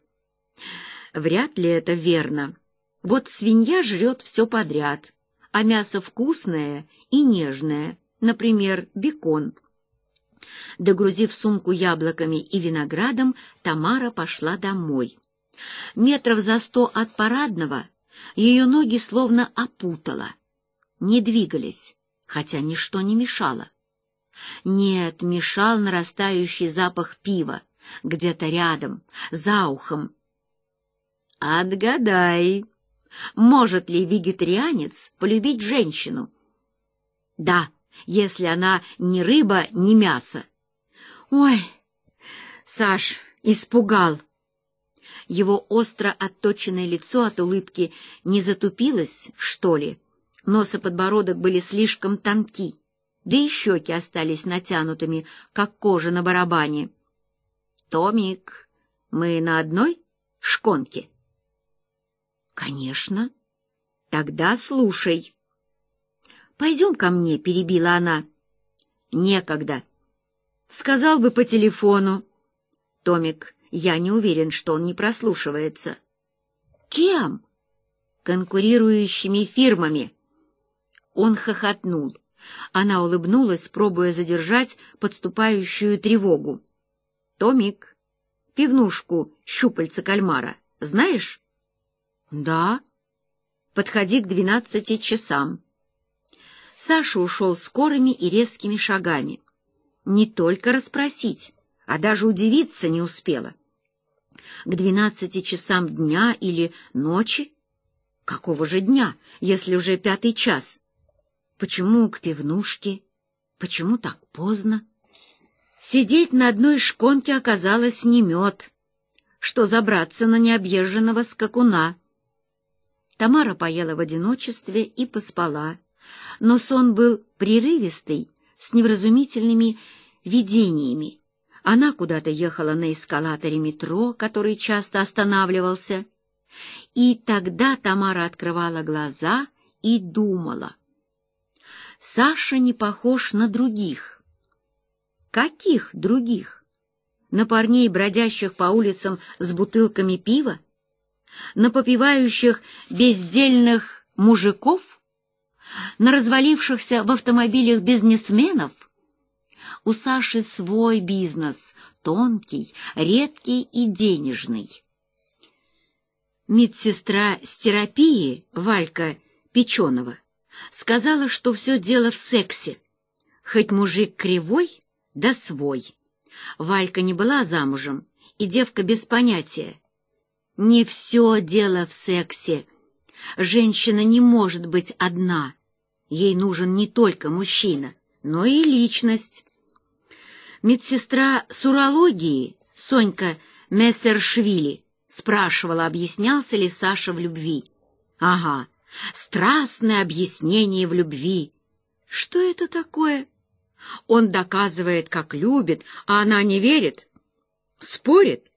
Вряд ли это верно. Вот свинья жрет все подряд — а мясо вкусное и нежное, например, бекон. Догрузив сумку яблоками и виноградом, Тамара пошла домой. Метров за сто от парадного ее ноги словно опутало. Не двигались, хотя ничто не мешало. Нет, мешал нарастающий запах пива, где-то рядом, за ухом. «Отгадай!» Может ли вегетарианец полюбить женщину? Да, если она ни рыба, ни мясо. Ой, Саш, испугал. Его остро отточенное лицо от улыбки не затупилось, что ли? Нос и подбородок были слишком тонки, да и щеки остались натянутыми, как кожа на барабане. — Томик, мы на одной шконке? — «Конечно. Тогда слушай». «Пойдем ко мне», — перебила она. «Некогда». «Сказал бы по телефону». «Томик, я не уверен, что он не прослушивается». «Кем?» «Конкурирующими фирмами». Он хохотнул. Она улыбнулась, пробуя задержать подступающую тревогу. «Томик, пивнушку щупальца кальмара, знаешь?» «Да. Подходи к двенадцати часам». Саша ушел скорыми и резкими шагами. Не только расспросить, а даже удивиться не успела. К двенадцати часам дня или ночи? Какого же дня, если уже пятый час? Почему к пивнушке? Почему так поздно? Сидеть на одной шконке оказалось не мед, что забраться на необъезженного скакуна — Тамара поела в одиночестве и поспала, но сон был прерывистый, с невразумительными видениями. Она куда-то ехала на эскалаторе метро, который часто останавливался. И тогда Тамара открывала глаза и думала. «Саша не похож на других». «Каких других? На парней, бродящих по улицам с бутылками пива?» на попивающих бездельных мужиков, на развалившихся в автомобилях бизнесменов? У Саши свой бизнес, тонкий, редкий и денежный. Медсестра с терапии, Валька Печенова, сказала, что все дело в сексе. Хоть мужик кривой, да свой. Валька не была замужем, и девка без понятия, не все дело в сексе. Женщина не может быть одна. Ей нужен не только мужчина, но и личность. Медсестра с урологии, Сонька Мессершвили, спрашивала, объяснялся ли Саша в любви. Ага, страстное объяснение в любви. Что это такое? Он доказывает, как любит, а она не верит. Спорит.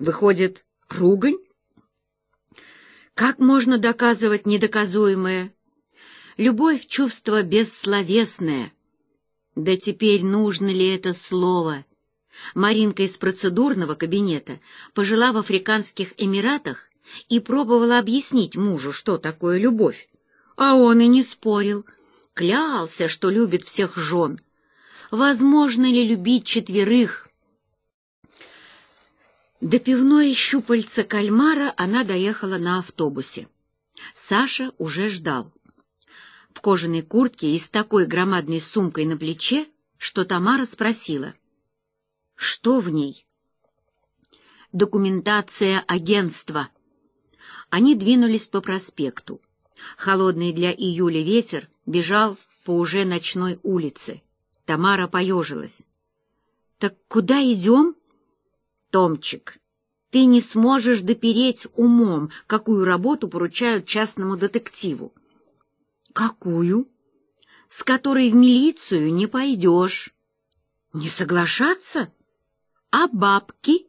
Выходит, Ругань? Как можно доказывать недоказуемое? Любовь — чувство бессловесное. Да теперь нужно ли это слово? Маринка из процедурного кабинета пожила в Африканских Эмиратах и пробовала объяснить мужу, что такое любовь. А он и не спорил, клялся, что любит всех жен. Возможно ли любить четверых? До пивной щупальца кальмара она доехала на автобусе. Саша уже ждал. В кожаной куртке и с такой громадной сумкой на плече, что Тамара спросила. «Что в ней?» «Документация агентства». Они двинулись по проспекту. Холодный для июля ветер бежал по уже ночной улице. Тамара поежилась. «Так куда идем?» Томчик, ты не сможешь допереть умом, какую работу поручают частному детективу. Какую? С которой в милицию не пойдешь. Не соглашаться? А бабки?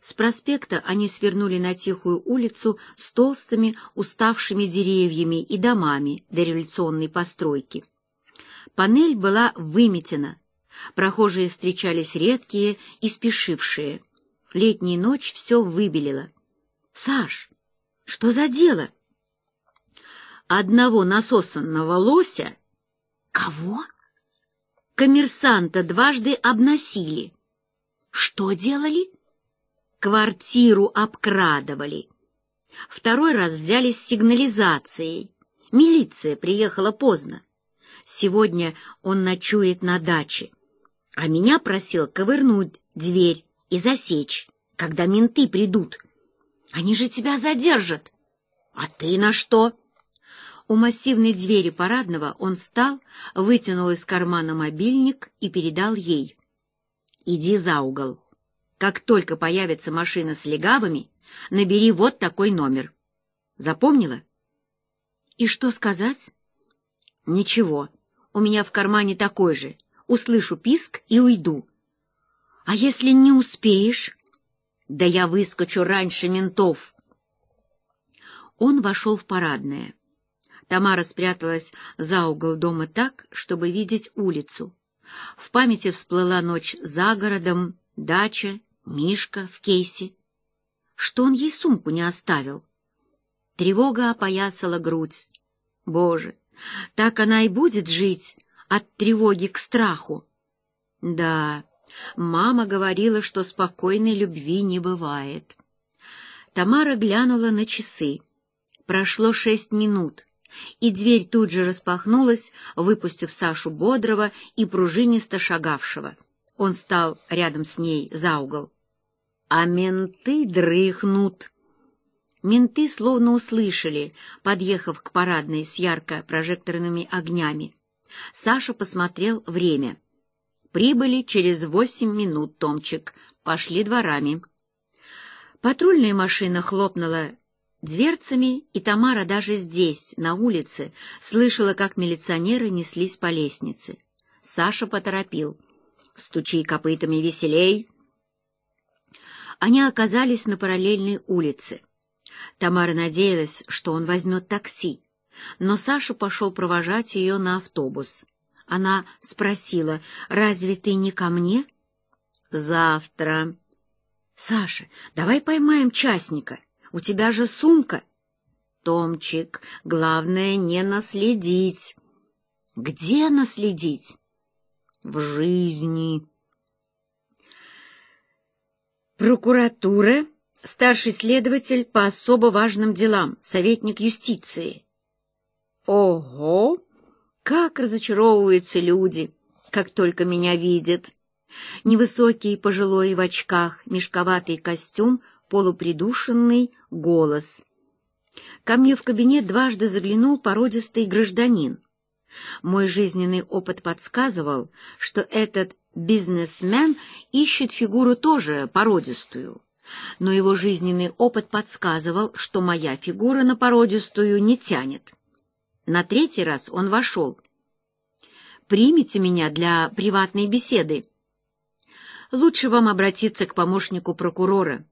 С проспекта они свернули на тихую улицу с толстыми, уставшими деревьями и домами дореволюционной постройки. Панель была выметена, Прохожие встречались редкие и спешившие. Летняя ночь все выбелила. «Саш, что за дело?» «Одного насосанного лося...» «Кого?» «Коммерсанта дважды обносили». «Что делали?» «Квартиру обкрадывали». Второй раз взяли с сигнализацией. Милиция приехала поздно. Сегодня он ночует на даче а меня просил ковырнуть дверь и засечь, когда менты придут. Они же тебя задержат. А ты на что? У массивной двери парадного он встал, вытянул из кармана мобильник и передал ей. «Иди за угол. Как только появится машина с легавыми, набери вот такой номер. Запомнила?» «И что сказать?» «Ничего. У меня в кармане такой же, услышу писк и уйду. А если не успеешь? Да я выскочу раньше ментов. Он вошел в парадное. Тамара спряталась за угол дома так, чтобы видеть улицу. В памяти всплыла ночь за городом, дача, Мишка в кейсе. Что он ей сумку не оставил? Тревога опоясала грудь. Боже, так она и будет жить, от тревоги к страху. Да, мама говорила, что спокойной любви не бывает. Тамара глянула на часы. Прошло шесть минут, и дверь тут же распахнулась, выпустив Сашу бодрого и пружинисто шагавшего. Он стал рядом с ней за угол. «А менты дрыхнут!» Менты словно услышали, подъехав к парадной с ярко прожекторными огнями. Саша посмотрел время. «Прибыли через восемь минут, Томчик. Пошли дворами». Патрульная машина хлопнула дверцами, и Тамара даже здесь, на улице, слышала, как милиционеры неслись по лестнице. Саша поторопил. «Стучи копытами веселей!» Они оказались на параллельной улице. Тамара надеялась, что он возьмет такси. Но Саша пошел провожать ее на автобус. Она спросила, «Разве ты не ко мне?» «Завтра». «Саша, давай поймаем частника. У тебя же сумка». «Томчик, главное не наследить». «Где наследить?» «В жизни». Прокуратура, старший следователь по особо важным делам, советник юстиции. Ого! Как разочаровываются люди, как только меня видят! Невысокий, пожилой в очках, мешковатый костюм, полупридушенный голос. Ко мне в кабинет дважды заглянул породистый гражданин. Мой жизненный опыт подсказывал, что этот бизнесмен ищет фигуру тоже породистую. Но его жизненный опыт подсказывал, что моя фигура на породистую не тянет. На третий раз он вошел. «Примите меня для приватной беседы. Лучше вам обратиться к помощнику прокурора».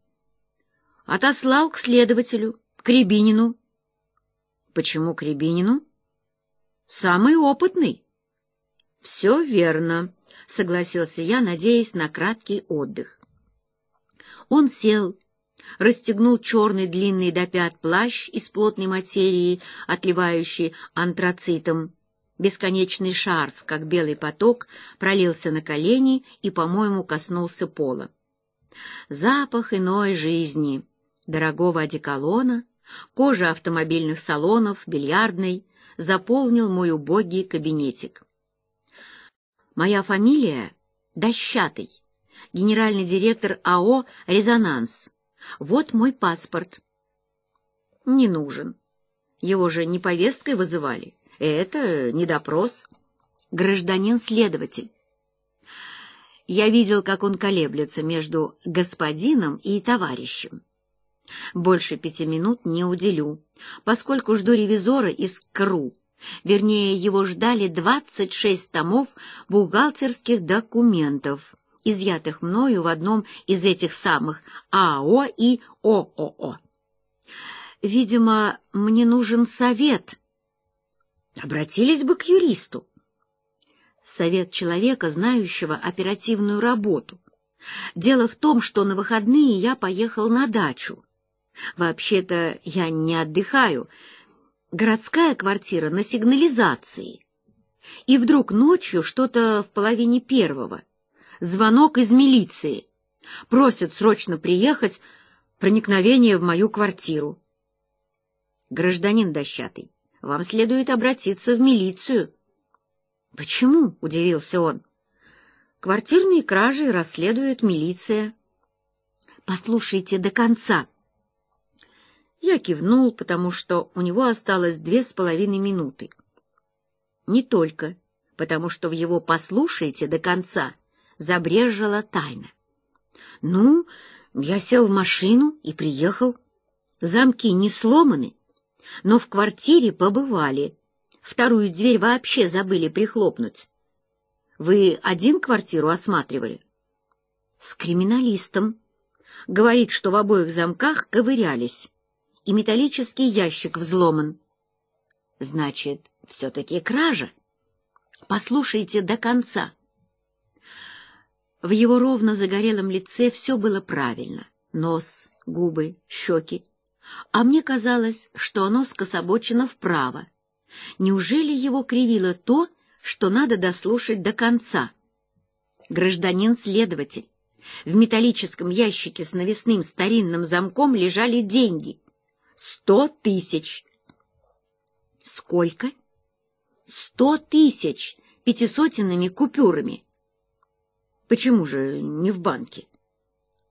Отослал к следователю, к Рябинину. «Почему к Рябинину?» «Самый опытный». «Все верно», — согласился я, надеясь на краткий отдых. Он сел, расстегнул черный длинный до пят плащ из плотной материи, отливающий антрацитом. Бесконечный шарф, как белый поток, пролился на колени и, по-моему, коснулся пола. Запах иной жизни, дорогого одеколона, кожа автомобильных салонов, бильярдной, заполнил мой убогий кабинетик. Моя фамилия — Дощатый, генеральный директор АО «Резонанс». «Вот мой паспорт». «Не нужен. Его же не повесткой вызывали. Это не допрос. Гражданин-следователь». Я видел, как он колеблется между господином и товарищем. Больше пяти минут не уделю, поскольку жду ревизора из КРУ. Вернее, его ждали 26 томов бухгалтерских документов изъятых мною в одном из этих самых АО и ООО. Видимо, мне нужен совет. Обратились бы к юристу. Совет человека, знающего оперативную работу. Дело в том, что на выходные я поехал на дачу. Вообще-то я не отдыхаю. Городская квартира на сигнализации. И вдруг ночью что-то в половине первого — звонок из милиции. Просят срочно приехать, проникновение в мою квартиру. Гражданин Дощатый, вам следует обратиться в милицию. Почему? — удивился он. Квартирные кражи расследует милиция. Послушайте до конца. Я кивнул, потому что у него осталось две с половиной минуты. Не только, потому что в его «послушайте» до конца забрежжила тайна. «Ну, я сел в машину и приехал. Замки не сломаны, но в квартире побывали. Вторую дверь вообще забыли прихлопнуть. Вы один квартиру осматривали?» «С криминалистом. Говорит, что в обоих замках ковырялись, и металлический ящик взломан». «Значит, все-таки кража?» «Послушайте до конца». В его ровно загорелом лице все было правильно — нос, губы, щеки. А мне казалось, что оно скособочено вправо. Неужели его кривило то, что надо дослушать до конца? Гражданин-следователь, в металлическом ящике с навесным старинным замком лежали деньги. Сто тысяч. Сколько? Сто тысяч пятисотенными купюрами. Почему же не в банке?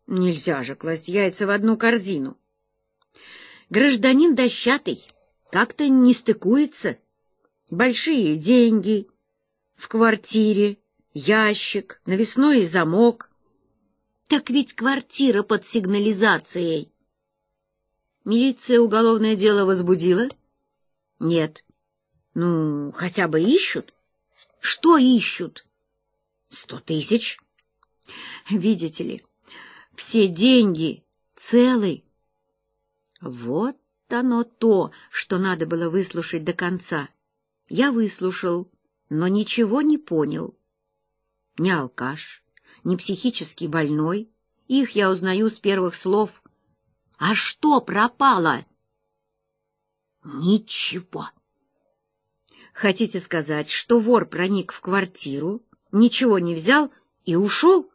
Нельзя же класть яйца в одну корзину. Гражданин дощатый как-то не стыкуется. Большие деньги в квартире, ящик, навесной замок. Так ведь квартира под сигнализацией. Милиция уголовное дело возбудила? Нет. Ну, хотя бы ищут. Что ищут? Сто тысяч видите ли. Все деньги целы. Вот оно то, что надо было выслушать до конца. Я выслушал, но ничего не понял. Не алкаш, не психически больной. Их я узнаю с первых слов. А что пропало? Ничего. Хотите сказать, что вор проник в квартиру, ничего не взял и ушел?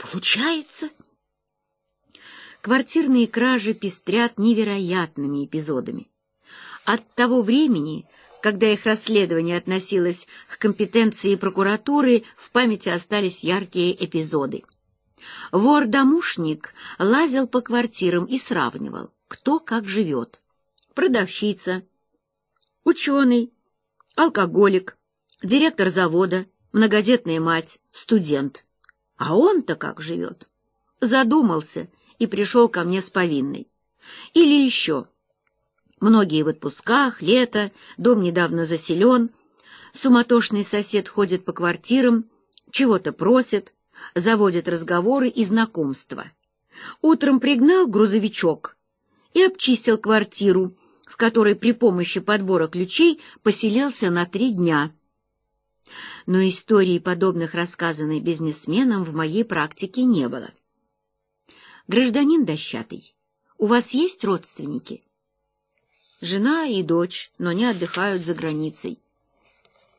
Получается? Квартирные кражи пестрят невероятными эпизодами. От того времени, когда их расследование относилось к компетенции прокуратуры, в памяти остались яркие эпизоды. Вор-домушник лазил по квартирам и сравнивал, кто как живет. Продавщица, ученый, алкоголик, директор завода, многодетная мать, студент — а он-то как живет? Задумался и пришел ко мне с повинной. Или еще. Многие в отпусках, лето, дом недавно заселен. Суматошный сосед ходит по квартирам, чего-то просит, заводит разговоры и знакомства. Утром пригнал грузовичок и обчистил квартиру, в которой при помощи подбора ключей поселился на три дня но истории, подобных рассказанной бизнесменам, в моей практике не было. «Гражданин Дощатый, у вас есть родственники?» «Жена и дочь, но не отдыхают за границей».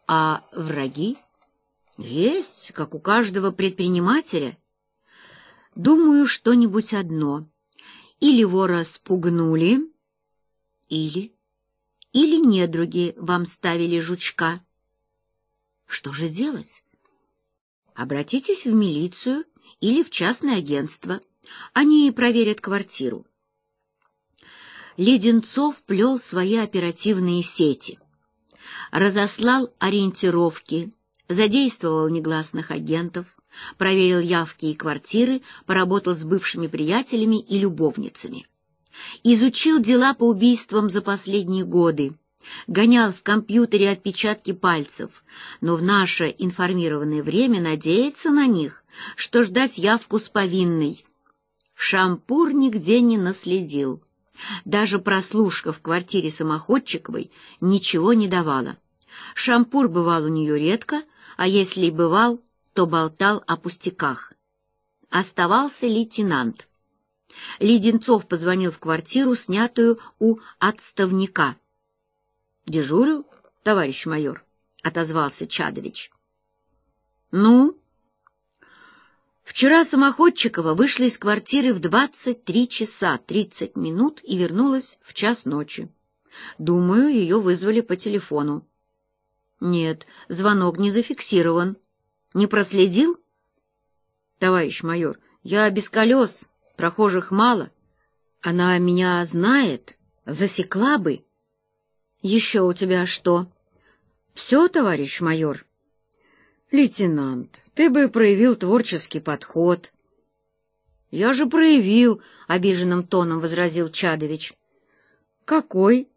«А враги?» «Есть, как у каждого предпринимателя». «Думаю, что-нибудь одно. Или вора спугнули, или...» «Или недруги вам ставили жучка». Что же делать? Обратитесь в милицию или в частное агентство. Они проверят квартиру. Леденцов плел свои оперативные сети. Разослал ориентировки, задействовал негласных агентов, проверил явки и квартиры, поработал с бывшими приятелями и любовницами. Изучил дела по убийствам за последние годы, гонял в компьютере отпечатки пальцев, но в наше информированное время надеется на них, что ждать явку с повинной. Шампур нигде не наследил. Даже прослушка в квартире Самоходчиковой ничего не давала. Шампур бывал у нее редко, а если и бывал, то болтал о пустяках. Оставался лейтенант. Леденцов позвонил в квартиру, снятую у отставника —— Дежурю, товарищ майор, — отозвался Чадович. — Ну? Вчера Самоходчикова вышла из квартиры в 23 часа 30 минут и вернулась в час ночи. Думаю, ее вызвали по телефону. — Нет, звонок не зафиксирован. — Не проследил? — Товарищ майор, я без колес, прохожих мало. Она меня знает, засекла бы. Еще у тебя что? Все, товарищ майор? Лейтенант, ты бы проявил творческий подход. Я же проявил, — обиженным тоном возразил Чадович. Какой?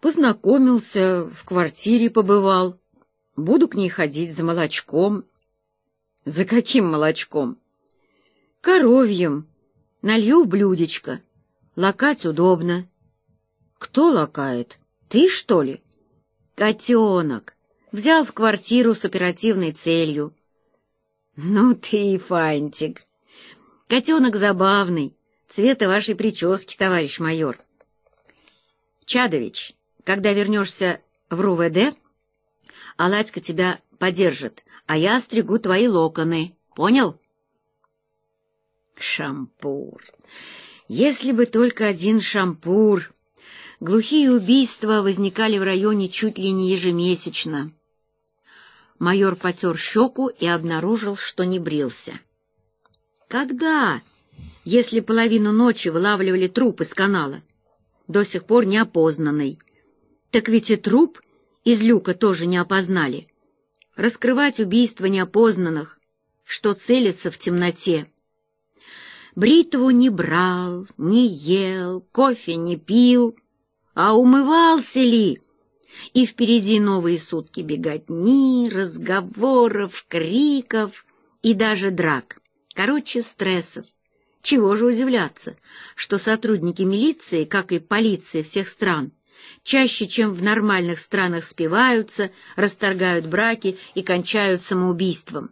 Познакомился, в квартире побывал. Буду к ней ходить за молочком. За каким молочком? Коровьем. Налью в блюдечко. Лакать удобно. «Кто лакает? Ты, что ли?» «Котенок! Взял в квартиру с оперативной целью». «Ну ты и фантик! Котенок забавный, цвета вашей прически, товарищ майор». «Чадович, когда вернешься в РУВД, Аладька тебя подержит, а я стригу твои локоны. Понял?» «Шампур! Если бы только один шампур!» Глухие убийства возникали в районе чуть ли не ежемесячно. Майор потер щеку и обнаружил, что не брился. Когда, если половину ночи вылавливали труп из канала, до сих пор неопознанный? Так ведь и труп из люка тоже не опознали. Раскрывать убийство неопознанных, что целится в темноте. Бритву не брал, не ел, кофе не пил — а умывался ли? И впереди новые сутки беготни, разговоров, криков и даже драк. Короче, стрессов. Чего же удивляться, что сотрудники милиции, как и полиция всех стран, чаще, чем в нормальных странах спиваются, расторгают браки и кончают самоубийством.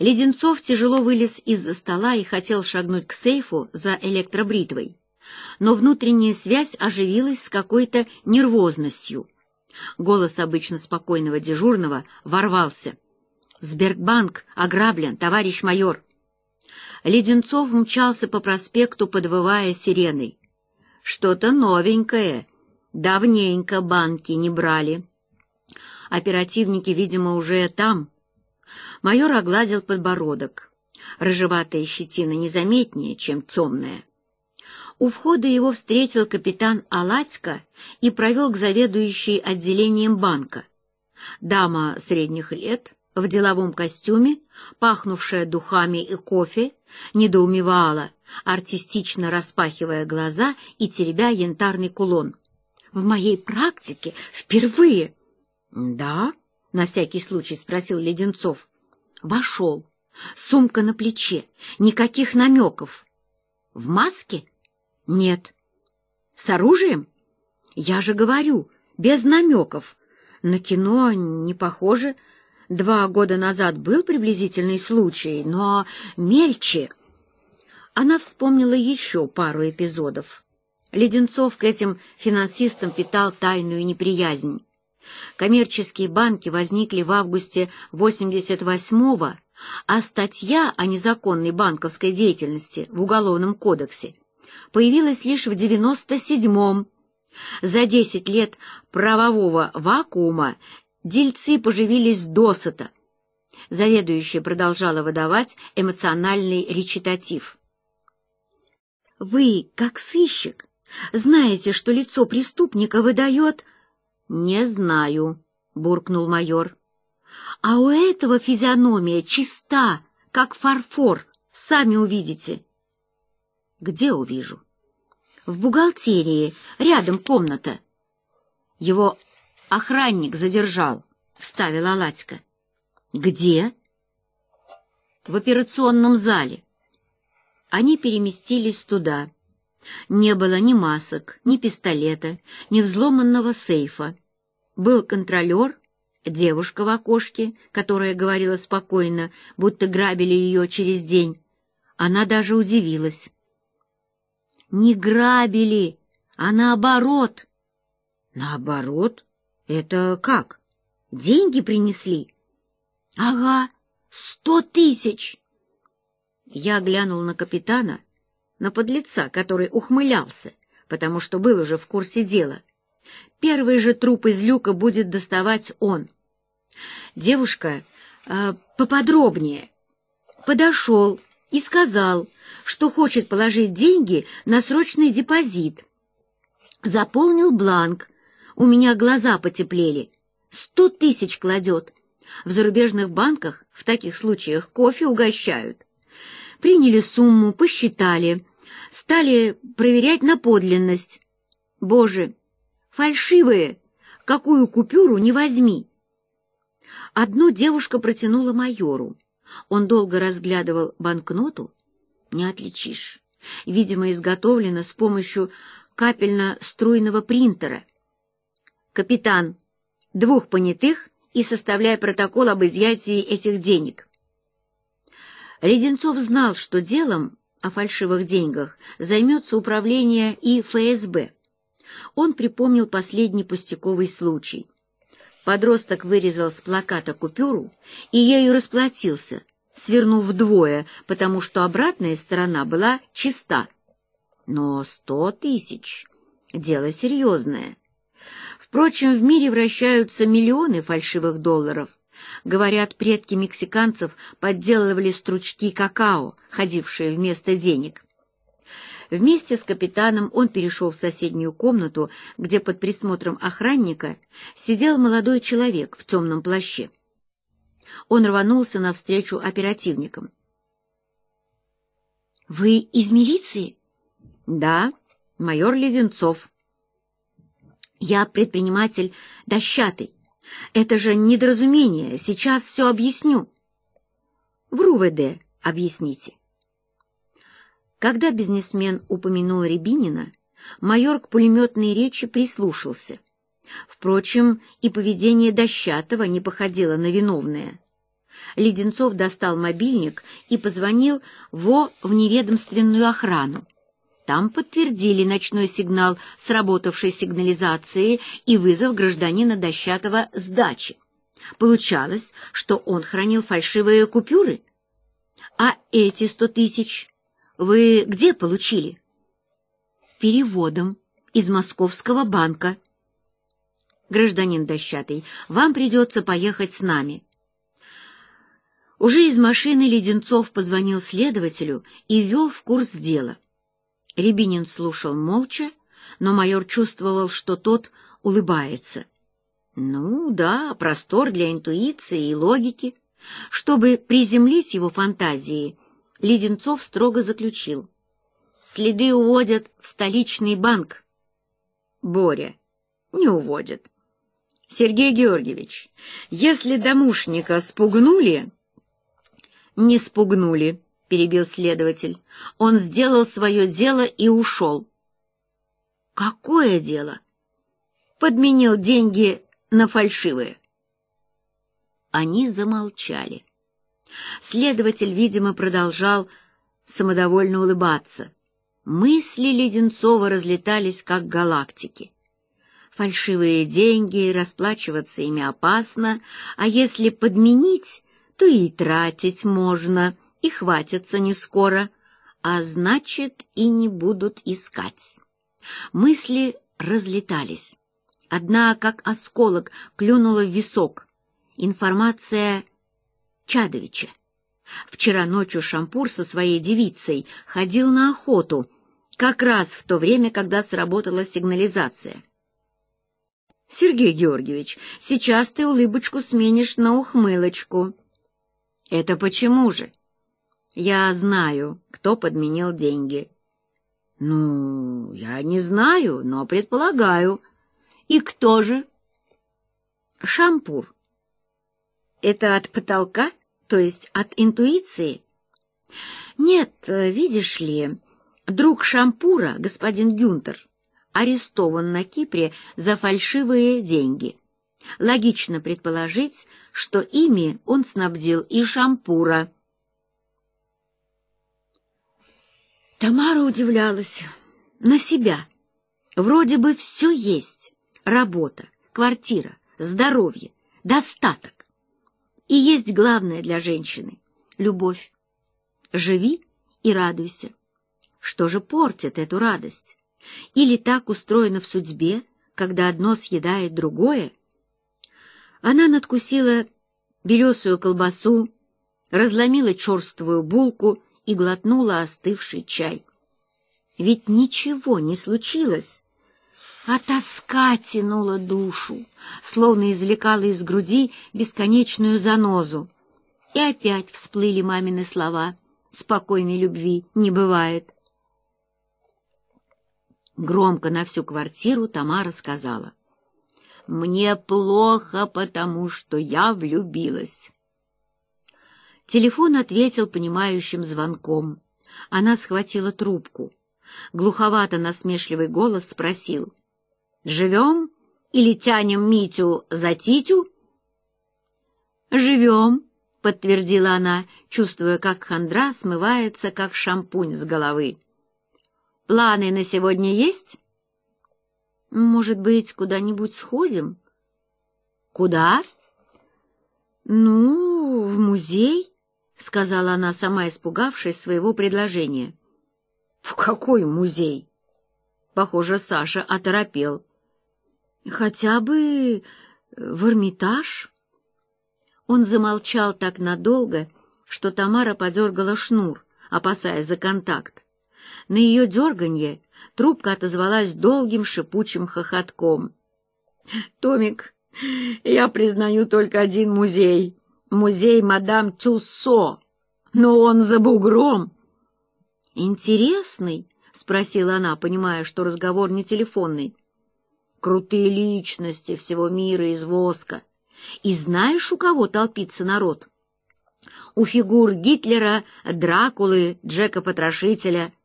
Леденцов тяжело вылез из-за стола и хотел шагнуть к сейфу за электробритвой но внутренняя связь оживилась с какой-то нервозностью. Голос обычно спокойного дежурного ворвался. «Сбербанк ограблен, товарищ майор!» Леденцов мчался по проспекту, подвывая сиреной. «Что-то новенькое. Давненько банки не брали». Оперативники, видимо, уже там. Майор огладил подбородок. Рыжеватая щетина незаметнее, чем темная. У входа его встретил капитан Алатько и провел к заведующей отделением банка. Дама средних лет, в деловом костюме, пахнувшая духами и кофе, недоумевала, артистично распахивая глаза и теребя янтарный кулон. «В моей практике впервые!» «Да?» — на всякий случай спросил Леденцов. «Вошел. Сумка на плече. Никаких намеков». «В маске?» «Нет». «С оружием?» «Я же говорю, без намеков. На кино не похоже. Два года назад был приблизительный случай, но мельче». Она вспомнила еще пару эпизодов. Леденцов к этим финансистам питал тайную неприязнь. Коммерческие банки возникли в августе 88-го, а статья о незаконной банковской деятельности в Уголовном кодексе появилась лишь в 97-м. За 10 лет правового вакуума дельцы поживились досыта. Заведующая продолжала выдавать эмоциональный речитатив. «Вы, как сыщик, знаете, что лицо преступника выдает...» «Не знаю», — буркнул майор. «А у этого физиономия чиста, как фарфор, сами увидите». «Где увижу?» в бухгалтерии, рядом комната. Его охранник задержал, — вставила Аладька. — Где? — В операционном зале. Они переместились туда. Не было ни масок, ни пистолета, ни взломанного сейфа. Был контролер, девушка в окошке, которая говорила спокойно, будто грабили ее через день. Она даже удивилась не грабили, а наоборот. Наоборот? Это как? Деньги принесли? Ага, сто тысяч. Я глянул на капитана, на подлеца, который ухмылялся, потому что был уже в курсе дела. Первый же труп из люка будет доставать он. Девушка э, поподробнее подошел и сказал, что хочет положить деньги на срочный депозит. Заполнил бланк. У меня глаза потеплели. Сто тысяч кладет. В зарубежных банках в таких случаях кофе угощают. Приняли сумму, посчитали. Стали проверять на подлинность. Боже, фальшивые! Какую купюру не возьми! Одну девушка протянула майору. Он долго разглядывал банкноту, не отличишь. Видимо, изготовлено с помощью капельно-струйного принтера. Капитан, двух понятых и составляй протокол об изъятии этих денег. Леденцов знал, что делом о фальшивых деньгах займется управление и ФСБ. Он припомнил последний пустяковый случай. Подросток вырезал с плаката купюру и ею расплатился — свернув вдвое, потому что обратная сторона была чиста. Но сто тысяч — дело серьезное. Впрочем, в мире вращаются миллионы фальшивых долларов. Говорят, предки мексиканцев подделывали стручки какао, ходившие вместо денег. Вместе с капитаном он перешел в соседнюю комнату, где под присмотром охранника сидел молодой человек в темном плаще он рванулся навстречу оперативникам. «Вы из милиции?» «Да, майор Леденцов». «Я предприниматель Дощатый. Это же недоразумение, сейчас все объясню». «В РУВД объясните». Когда бизнесмен упомянул Рябинина, майор к пулеметной речи прислушался. Впрочем, и поведение Дощатого не походило на виновное. Леденцов достал мобильник и позвонил во вневедомственную охрану. Там подтвердили ночной сигнал сработавшей сигнализации и вызов гражданина Дощатого с дачи. Получалось, что он хранил фальшивые купюры. А эти сто тысяч вы где получили? Переводом из Московского банка. Гражданин Дощатый, вам придется поехать с нами. Уже из машины Леденцов позвонил следователю и ввел в курс дела. Рябинин слушал молча, но майор чувствовал, что тот улыбается. Ну да, простор для интуиции и логики. Чтобы приземлить его фантазии, Леденцов строго заключил. Следы уводят в столичный банк. Боря. Не уводят. Сергей Георгиевич, если домушника спугнули, «Не спугнули», — перебил следователь. «Он сделал свое дело и ушел». «Какое дело?» «Подменил деньги на фальшивые». Они замолчали. Следователь, видимо, продолжал самодовольно улыбаться. Мысли Леденцова разлетались, как галактики. Фальшивые деньги, расплачиваться ими опасно, а если подменить, то и тратить можно, и хватится не скоро, а значит, и не будут искать. Мысли разлетались. Одна, как осколок, клюнула в висок. Информация Чадовича. Вчера ночью Шампур со своей девицей ходил на охоту, как раз в то время, когда сработала сигнализация. «Сергей Георгиевич, сейчас ты улыбочку сменишь на ухмылочку». Это почему же? Я знаю, кто подменил деньги. Ну, я не знаю, но предполагаю. И кто же? Шампур. Это от потолка, то есть от интуиции? Нет, видишь ли, друг Шампура, господин Гюнтер, арестован на Кипре за фальшивые деньги. Логично предположить, что ими он снабдил и шампура. Тамара удивлялась. На себя. Вроде бы все есть. Работа, квартира, здоровье, достаток. И есть главное для женщины — любовь. Живи и радуйся. Что же портит эту радость? Или так устроено в судьбе, когда одно съедает другое — она надкусила белесую колбасу, разломила черствую булку и глотнула остывший чай. Ведь ничего не случилось, а тоска тянула душу, словно извлекала из груди бесконечную занозу. И опять всплыли мамины слова «Спокойной любви не бывает». Громко на всю квартиру Тамара сказала — «Мне плохо, потому что я влюбилась». Телефон ответил понимающим звонком. Она схватила трубку. Глуховато насмешливый голос спросил. «Живем или тянем Митю за Титю?» «Живем», — подтвердила она, чувствуя, как хандра смывается, как шампунь с головы. «Планы на сегодня есть?» Может быть, куда-нибудь сходим? Куда? Ну, в музей, сказала она, сама испугавшись своего предложения. В какой музей? Похоже, Саша оторопел. Хотя бы э, в Эрмитаж. Он замолчал так надолго, что Тамара подергала шнур, опасаясь за контакт. На ее дерганье Трубка отозвалась долгим шипучим хохотком. «Томик, я признаю только один музей. Музей мадам Тюссо. Но он за бугром». «Интересный?» — спросила она, понимая, что разговор не телефонный. «Крутые личности всего мира из воска. И знаешь, у кого толпится народ?» у фигур Гитлера, Дракулы, Джека Потрошителя —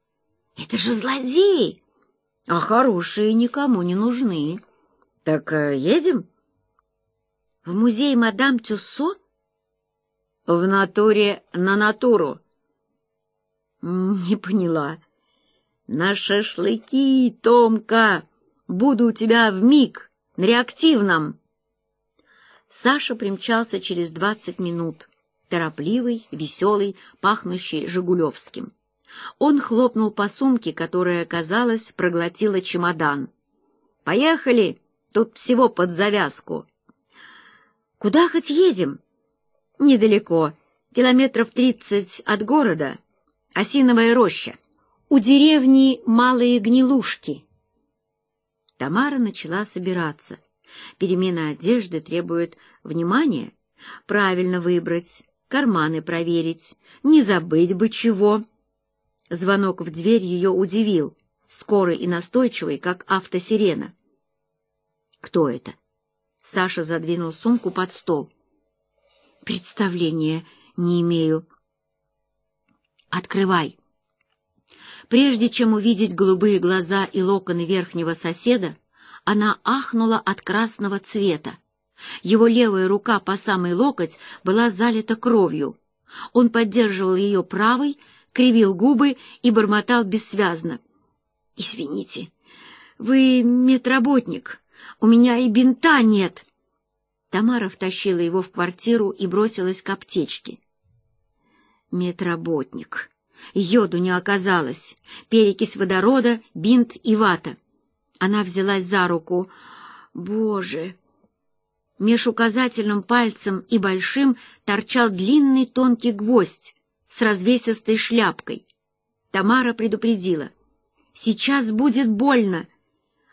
это же злодей! А хорошие никому не нужны. Так э, едем? В музей мадам Тюссо? В натуре на натуру. Не поняла. На шашлыки, Томка, буду у тебя в миг, на реактивном. Саша примчался через двадцать минут, торопливый, веселый, пахнущий Жигулевским. Он хлопнул по сумке, которая, казалось, проглотила чемодан. «Поехали! Тут всего под завязку!» «Куда хоть едем?» «Недалеко. Километров тридцать от города. Осиновая роща. У деревни Малые Гнилушки». Тамара начала собираться. Перемена одежды требует внимания. Правильно выбрать, карманы проверить, не забыть бы чего. Звонок в дверь ее удивил, скорый и настойчивый, как автосирена. «Кто это?» Саша задвинул сумку под стол. «Представления не имею». «Открывай». Прежде чем увидеть голубые глаза и локоны верхнего соседа, она ахнула от красного цвета. Его левая рука по самой локоть была залита кровью. Он поддерживал ее правой, кривил губы и бормотал бессвязно. «Извините, вы медработник, у меня и бинта нет». Тамара втащила его в квартиру и бросилась к аптечке. Медработник. Йоду не оказалось. Перекись водорода, бинт и вата. Она взялась за руку. Боже! Меж указательным пальцем и большим торчал длинный тонкий гвоздь с развесистой шляпкой. Тамара предупредила. «Сейчас будет больно!»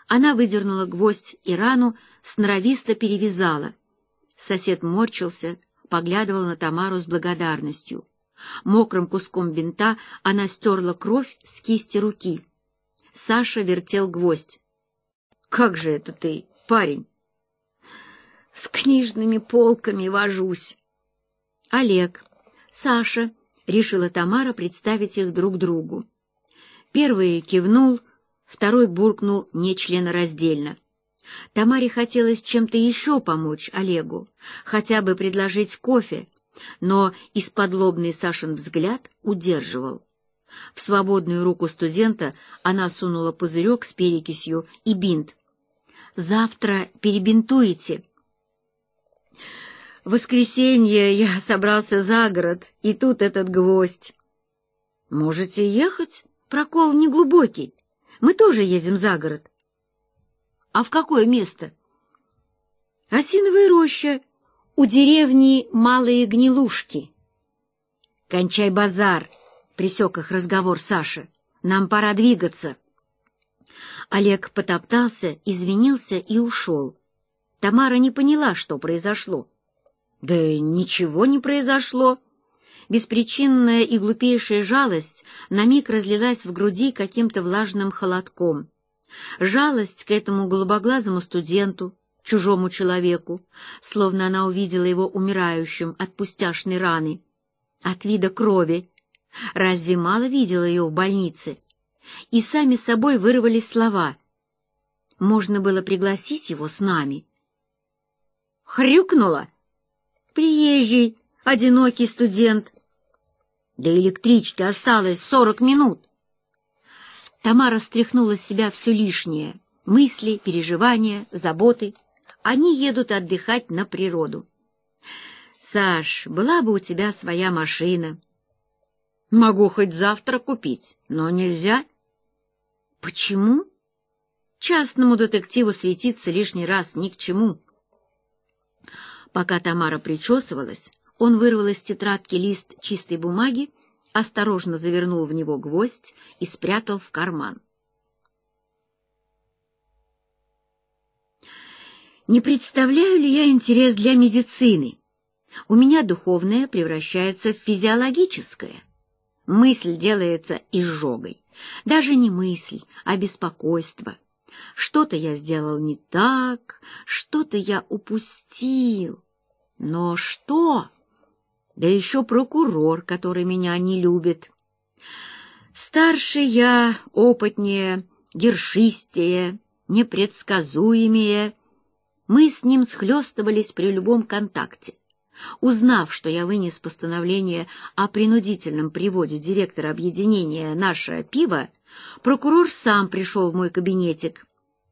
Она выдернула гвоздь и рану, сноровисто перевязала. Сосед морчился, поглядывал на Тамару с благодарностью. Мокрым куском бинта она стерла кровь с кисти руки. Саша вертел гвоздь. «Как же это ты, парень?» «С книжными полками вожусь». «Олег, Саша, решила Тамара представить их друг другу. Первый кивнул, второй буркнул нечленораздельно. Тамаре хотелось чем-то еще помочь Олегу, хотя бы предложить кофе, но исподлобный Сашин взгляд удерживал. В свободную руку студента она сунула пузырек с перекисью и бинт. «Завтра перебинтуете», воскресенье я собрался за город, и тут этот гвоздь. Можете ехать, прокол неглубокий. Мы тоже едем за город. А в какое место? Осиновая роща у деревни Малые Гнилушки. Кончай базар, присек их разговор Саша. Нам пора двигаться. Олег потоптался, извинился и ушел. Тамара не поняла, что произошло. Да ничего не произошло. Беспричинная и глупейшая жалость на миг разлилась в груди каким-то влажным холодком. Жалость к этому голубоглазому студенту, чужому человеку, словно она увидела его умирающим от пустяшной раны, от вида крови. Разве мало видела ее в больнице? И сами собой вырвались слова. Можно было пригласить его с нами. Хрюкнула приезжий, одинокий студент. До электрички осталось сорок минут. Тамара стряхнула с себя все лишнее — мысли, переживания, заботы. Они едут отдыхать на природу. «Саш, была бы у тебя своя машина». «Могу хоть завтра купить, но нельзя». «Почему?» «Частному детективу светиться лишний раз ни к чему». Пока Тамара причесывалась, он вырвал из тетрадки лист чистой бумаги, осторожно завернул в него гвоздь и спрятал в карман. Не представляю ли я интерес для медицины? У меня духовное превращается в физиологическое. Мысль делается изжогой. Даже не мысль, а беспокойство. Что-то я сделал не так, что-то я упустил. Но что? Да еще прокурор, который меня не любит. Старше я, опытнее, ершистее, непредсказуемее. Мы с ним схлестывались при любом контакте. Узнав, что я вынес постановление о принудительном приводе директора объединения «Наше пиво», прокурор сам пришел в мой кабинетик.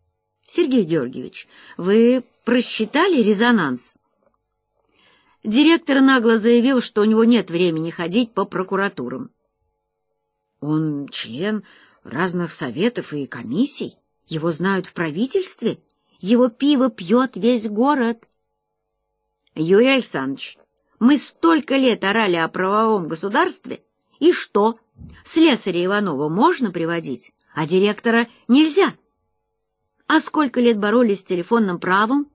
— Сергей Георгиевич, вы просчитали резонанс? — Директор нагло заявил, что у него нет времени ходить по прокуратурам. Он член разных советов и комиссий, его знают в правительстве, его пиво пьет весь город. Юрий Александрович, мы столько лет орали о правовом государстве, и что? Слесаря Иванова можно приводить, а директора нельзя. А сколько лет боролись с телефонным правом?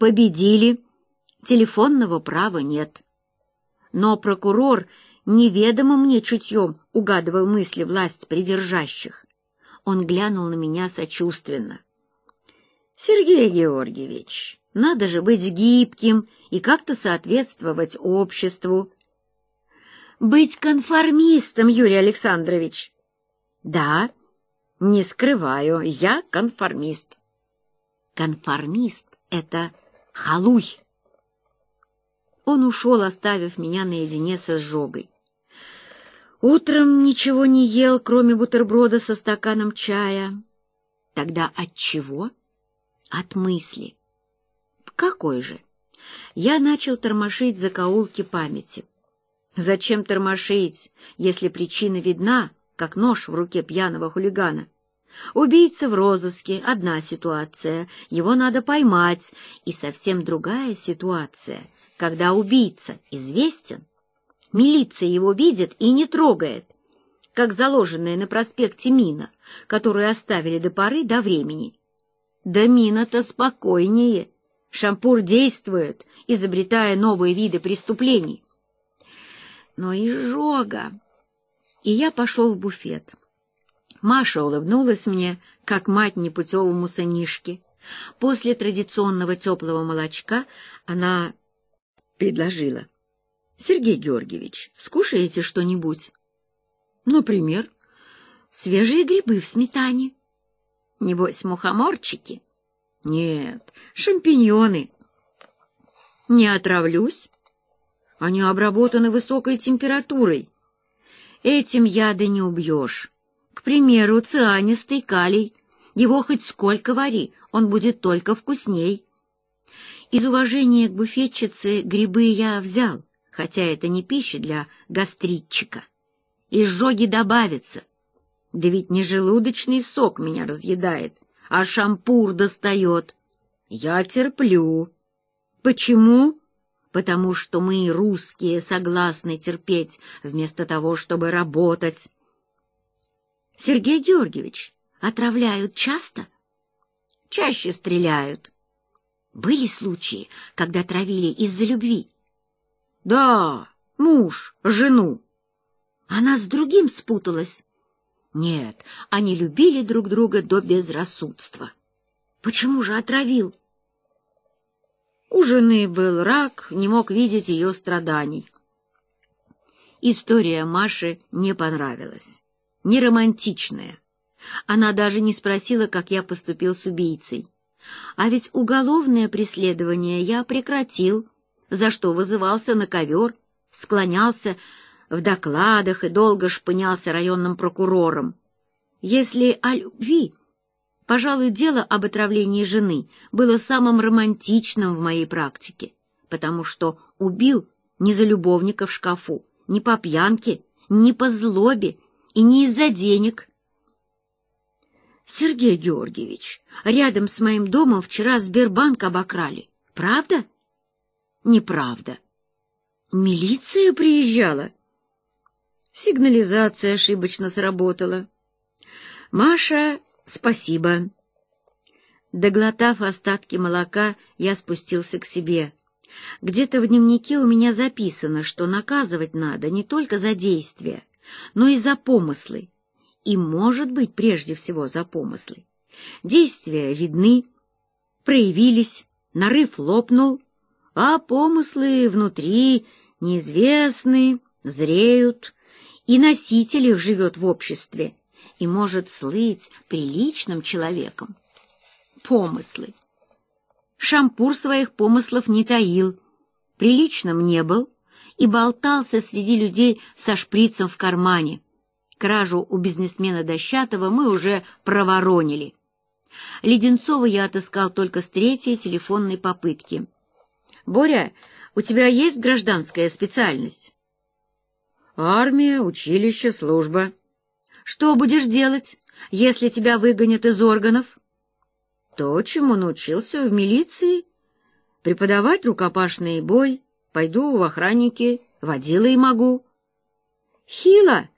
Победили телефонного права нет. Но прокурор неведомо мне чутьем угадывал мысли власть придержащих. Он глянул на меня сочувственно. «Сергей Георгиевич, надо же быть гибким и как-то соответствовать обществу». «Быть конформистом, Юрий Александрович!» «Да, не скрываю, я конформист». «Конформист — это халуй!» Он ушел, оставив меня наедине со сжогой. Утром ничего не ел, кроме бутерброда со стаканом чая. Тогда от чего? От мысли. Какой же? Я начал тормошить закоулки памяти. Зачем тормошить, если причина видна, как нож в руке пьяного хулигана? Убийца в розыске — одна ситуация, его надо поймать, и совсем другая ситуация — когда убийца известен, милиция его видит и не трогает, как заложенная на проспекте мина, которую оставили до поры до времени. Да мина-то спокойнее. Шампур действует, изобретая новые виды преступлений. Но и жога. И я пошел в буфет. Маша улыбнулась мне, как мать непутевому сынишке. После традиционного теплого молочка она предложила. «Сергей Георгиевич, скушаете что-нибудь?» «Например?» «Свежие грибы в сметане». «Небось, мухоморчики?» «Нет, шампиньоны». «Не отравлюсь?» «Они обработаны высокой температурой. Этим яда не убьешь. К примеру, цианистый калий. Его хоть сколько вари, он будет только вкусней». Из уважения к буфетчице грибы я взял, хотя это не пища для гастритчика. Изжоги добавится. Да ведь не желудочный сок меня разъедает, а шампур достает. Я терплю. Почему? Потому что мы, русские, согласны терпеть, вместо того, чтобы работать. Сергей Георгиевич, отравляют часто? Чаще стреляют. Были случаи, когда травили из-за любви? Да, муж, жену. Она с другим спуталась. Нет, они любили друг друга до безрассудства. Почему же отравил? У жены был рак, не мог видеть ее страданий. История Маши не понравилась. Не романтичная. Она даже не спросила, как я поступил с убийцей. А ведь уголовное преследование я прекратил, за что вызывался на ковер, склонялся в докладах и долго шпынялся районным прокурором. Если о любви, пожалуй, дело об отравлении жены было самым романтичным в моей практике, потому что убил не за любовника в шкафу, не по пьянке, не по злобе и не из-за денег, «Сергей Георгиевич, рядом с моим домом вчера Сбербанк обокрали. Правда?» «Неправда». «Милиция приезжала?» Сигнализация ошибочно сработала. «Маша, спасибо». Доглотав остатки молока, я спустился к себе. Где-то в дневнике у меня записано, что наказывать надо не только за действия, но и за помыслы, и может быть прежде всего за помыслы. Действия видны, проявились, нарыв лопнул, а помыслы внутри неизвестны, зреют, и носитель их живет в обществе и может слыть приличным человеком. Помыслы. Шампур своих помыслов не таил, приличным не был и болтался среди людей со шприцем в кармане. Кражу у бизнесмена Дощатого мы уже проворонили. Леденцова я отыскал только с третьей телефонной попытки. «Боря, у тебя есть гражданская специальность?» «Армия, училище, служба». «Что будешь делать, если тебя выгонят из органов?» «То, чему научился в милиции. Преподавать рукопашный бой. Пойду в охранники, водила и могу». «Хило!»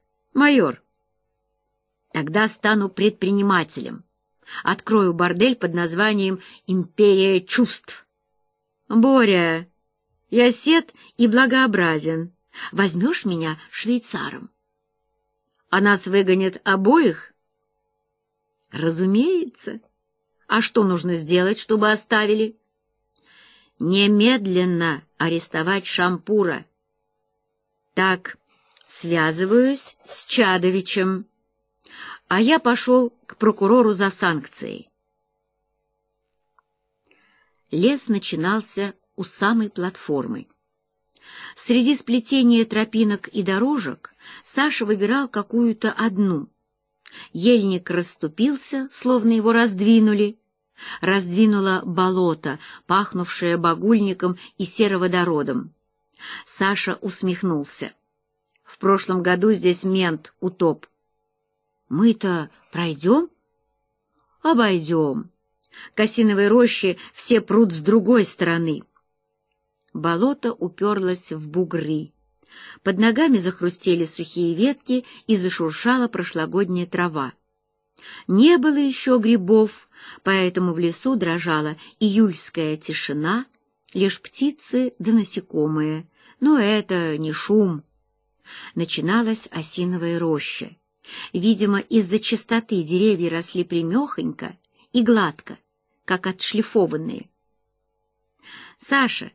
«Майор, тогда стану предпринимателем. Открою бордель под названием «Империя чувств». «Боря, я сед и благообразен. Возьмешь меня швейцаром?» «А нас выгонят обоих?» «Разумеется. А что нужно сделать, чтобы оставили?» «Немедленно арестовать Шампура». «Так, связываюсь с Чадовичем, а я пошел к прокурору за санкцией. Лес начинался у самой платформы. Среди сплетения тропинок и дорожек Саша выбирал какую-то одну. Ельник расступился, словно его раздвинули. Раздвинуло болото, пахнувшее багульником и сероводородом. Саша усмехнулся. В прошлом году здесь мент утоп. Мы-то пройдем? Обойдем. Косиновые рощи все прут с другой стороны. Болото уперлось в бугры. Под ногами захрустели сухие ветки и зашуршала прошлогодняя трава. Не было еще грибов, поэтому в лесу дрожала июльская тишина, лишь птицы да насекомые. Но это не шум, начиналась осиновая роща. Видимо, из-за чистоты деревья росли примехонько и гладко, как отшлифованные. «Саша,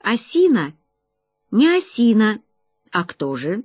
осина?» «Не осина. А кто же?»